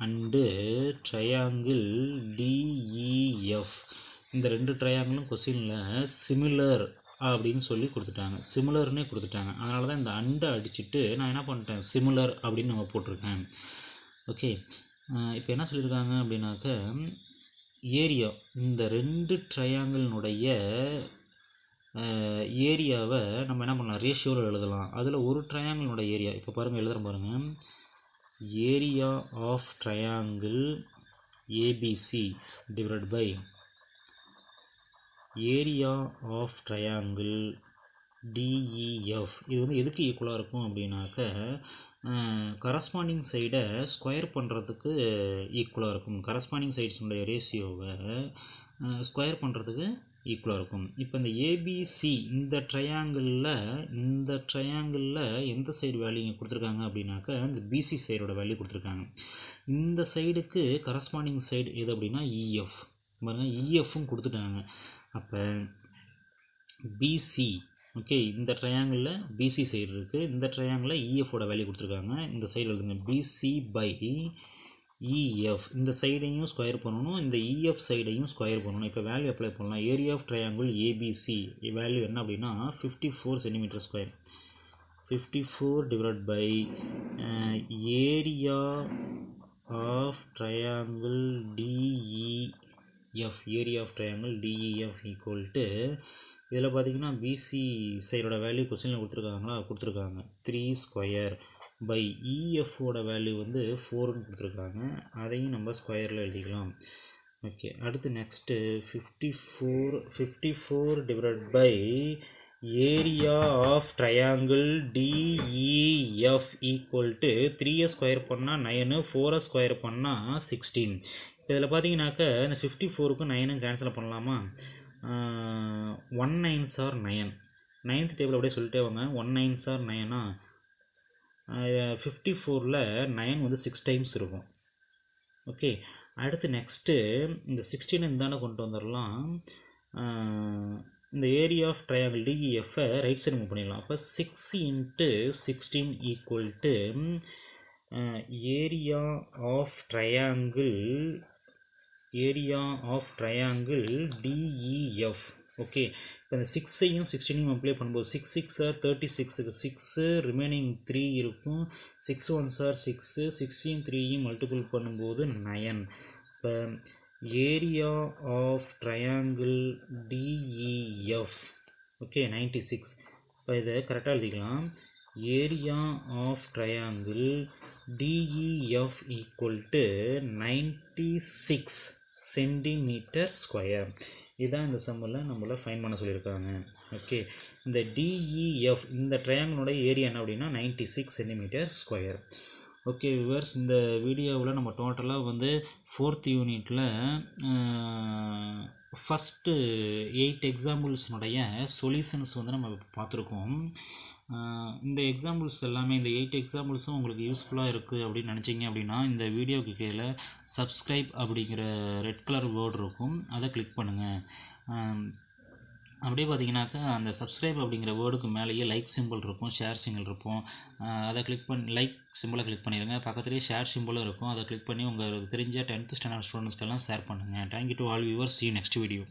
and triangle DEF e இந்த ரெண்டு ட்ரையாங்கிளும் கொஸ்டினில் சிமிலர் அப்படின்னு சொல்லி கொடுத்துட்டாங்க சிமிலர்னே கொடுத்துட்டாங்க அதனால தான் இந்த அண்டை அடிச்சுட்டு நான் என்ன பண்ணிட்டேன் சிமிலர் அப்படின்னு நம்ம போட்டிருக்கேன் ஓகே இப்போ என்ன சொல்லியிருக்காங்க அப்படின்னாக்க ஏரியா இந்த ரெண்டு ட்ரையாங்கிளினுடைய ஏரியாவை நம்ம என்ன பண்ணலாம் ரேஷியோவில் எழுதலாம் அதில் ஒரு ட்ரையாங்கிளினுடைய ஏரியா இப்போ பாருங்கள் எழுதுகிற பாருங்கள் area of triangle ABC divide by area of triangle DEF இது வந்து எதுக்கு ஈக்குவலாக இருக்கும் அப்படின்னாக்க கரஸ்பாண்டிங் சைடை ஸ்கொயர் பண்ணுறதுக்கு ஈக்குவலாக இருக்கும் கரஸ்பாண்டிங் சைட்ஸுடைய ரேஷியோவை ஸ்கொயர் பண்ணுறதுக்கு ஈக்குவலாக இருக்கும் இப்போ இந்த ஏபிசி இந்த ட்ரையாங்கிளில் இந்த ட்ரையாங்கிளில் எந்த சைடு வேல்யூ இங்கே கொடுத்துருக்காங்க அப்படின்னாக்கா இந்த பிசி சைடோட வேல்யூ கொடுத்துருக்காங்க இந்த சைடுக்கு கரஸ்பாண்டிங் சைடு எது அப்படின்னா இஎஃப் e பாருங்கள் இஎஃப்பும் e கொடுத்துட்டாங்க அப்போ பிசி ஓகே இந்த ட்ரையாங்கிளில் பிசி சைடு இருக்குது இந்த ட்ரையாங்கிளில் இஎஃபோட e வேல்யூ கொடுத்துருக்காங்க இந்த சைடு எழுதுங்க பிசி பை இஎஃப் e இந்த சைடையும் ஸ்கொயர் பண்ணணும் இந்த இஎஃப் சைடையும் ஸ்கொயர் பண்ணணும் இப்போ வேல்யூ அப்ளை பண்ணலாம் area of triangle ABC value என்ன அப்படின்னா fifty four centimetre square fifty four divide by area of triangle DEF area of triangle DEF equal to இதில் பார்த்தீங்கன்னா பிசி சைடோட வேல்யூ கொஸ்டினில் கொடுத்துருக்காங்களா கொடுத்துருக்காங்க த்ரீ ஸ்கொயர் பை இஎஃப்ஓட வேல்யூ வந்து ஃபோர்னு கொடுத்துருக்காங்க அதையும் நம்ம ஸ்கொயரில் எழுதிக்கலாம் ஓகே அடுத்து next fifty four fifty four divide by area of triangle DEF equal to த்ரீயை ஸ்கொயர் பண்ணால் நைனு ஃபோரை ஸ்கொயர் பண்ணால் சிக்ஸ்டீன் இப்போ இதில் பார்த்தீங்கன்னாக்கா இந்த ஃபிஃப்டி ஃபோருக்கும் நைனும் கேன்சல் பண்ணலாமா one nines are nine ninth table அப்படியே சொல்லிட்டே வாங்க ஒன் நைன்ஸ் ஆர் நயனா ஃபிஃப்டி ஃபோரில் நைன் வந்து சிக்ஸ் டைம்ஸ் இருக்கும் ஓகே அடுத்து நெக்ஸ்ட்டு இந்த சிக்ஸ்டீன் இருந்தானே கொண்டு வந்துடலாம் இந்த ஏரியா ஆஃப் ட்ரையாங்கிள் டிஇஎஃப்பை ரைட் சைடு மூவ் பண்ணிடலாம் அப்போ six into sixteen equal to area of triangle area of triangle DEF okay இந்த சிக்ஸையும் சிக்ஸ்டீனையும் அப்ளை பண்ணும்போது சிக்ஸ் சிக்ஸ் சார் தேர்ட்டி சிக்ஸுக்கு சிக்ஸு ரிமைனிங் த்ரீ இருக்கும் six one are six sixteen த்ரீயும் மல்டிபிள் பண்ணும்போது நயன் இப்போ area of triangle DEF okay ninety six இப்போ இதை கரெக்டாக எழுதிக்கலாம் area of triangle DEF equal to ninety six centimetre square இதான் இந்த சம்மில் நம்மளை ஃபைன் பண்ண சொல்லியிருக்காங்க ஓகே இந்த டிஇஎஃப் e இந்த ட்ரையாங்கிளோட ஏரியா என்ன அப்படின்னா ninety six centimetre square okay viewers இந்த வீடியோவில் நம்ம டோட்டலாக வந்து ஃபோர்த் யூனிட்டில் ஃபஸ்ட்டு எயிட் எக்ஸாம்பிள்ஸ்னுடைய சொல்யூஷன்ஸ் வந்து நம்ம பார்த்துருக்கோம் இந்த எக்ஸாம்பிள்ஸ் எல்லாமே இந்த எயிட் எக்ஸாம்பிள்ஸும் உங்களுக்கு யூஸ்ஃபுல்லாக இருக்குது அப்படின்னு நினச்சிங்க அப்படின்னா இந்த வீடியோக்கு கீழே சப்ஸ்கிரைப் அப்படிங்கிற ரெட் கலர் வேர்டு இருக்கும் அதை கிளிக் பண்ணுங்கள் அப்படியே பார்த்தீங்கன்னாக்கா அந்த சப்ஸ்கிரைப் அப்படிங்கிற வேர்டுக்கு மேலேயே லைக் சிம்பிள் இருக்கும் ஷேர் சிம்பிள் இருக்கும் அதை கிளிக் பண்ணி லைக் சிம்பிளை கிளிக் பண்ணிடுங்க பக்கத்துலேயே ஷேர் சிம்பிளும் இருக்கும் அதை கிளிக் பண்ணி உங்களுக்கு தெரிஞ்ச டென்த்து ஸ்டாண்டர்ட் ஸ்டூடெண்ட்ஸ்க்கெல்லாம் ஷேர் பண்ணுங்கள் thank you to all viewer see next video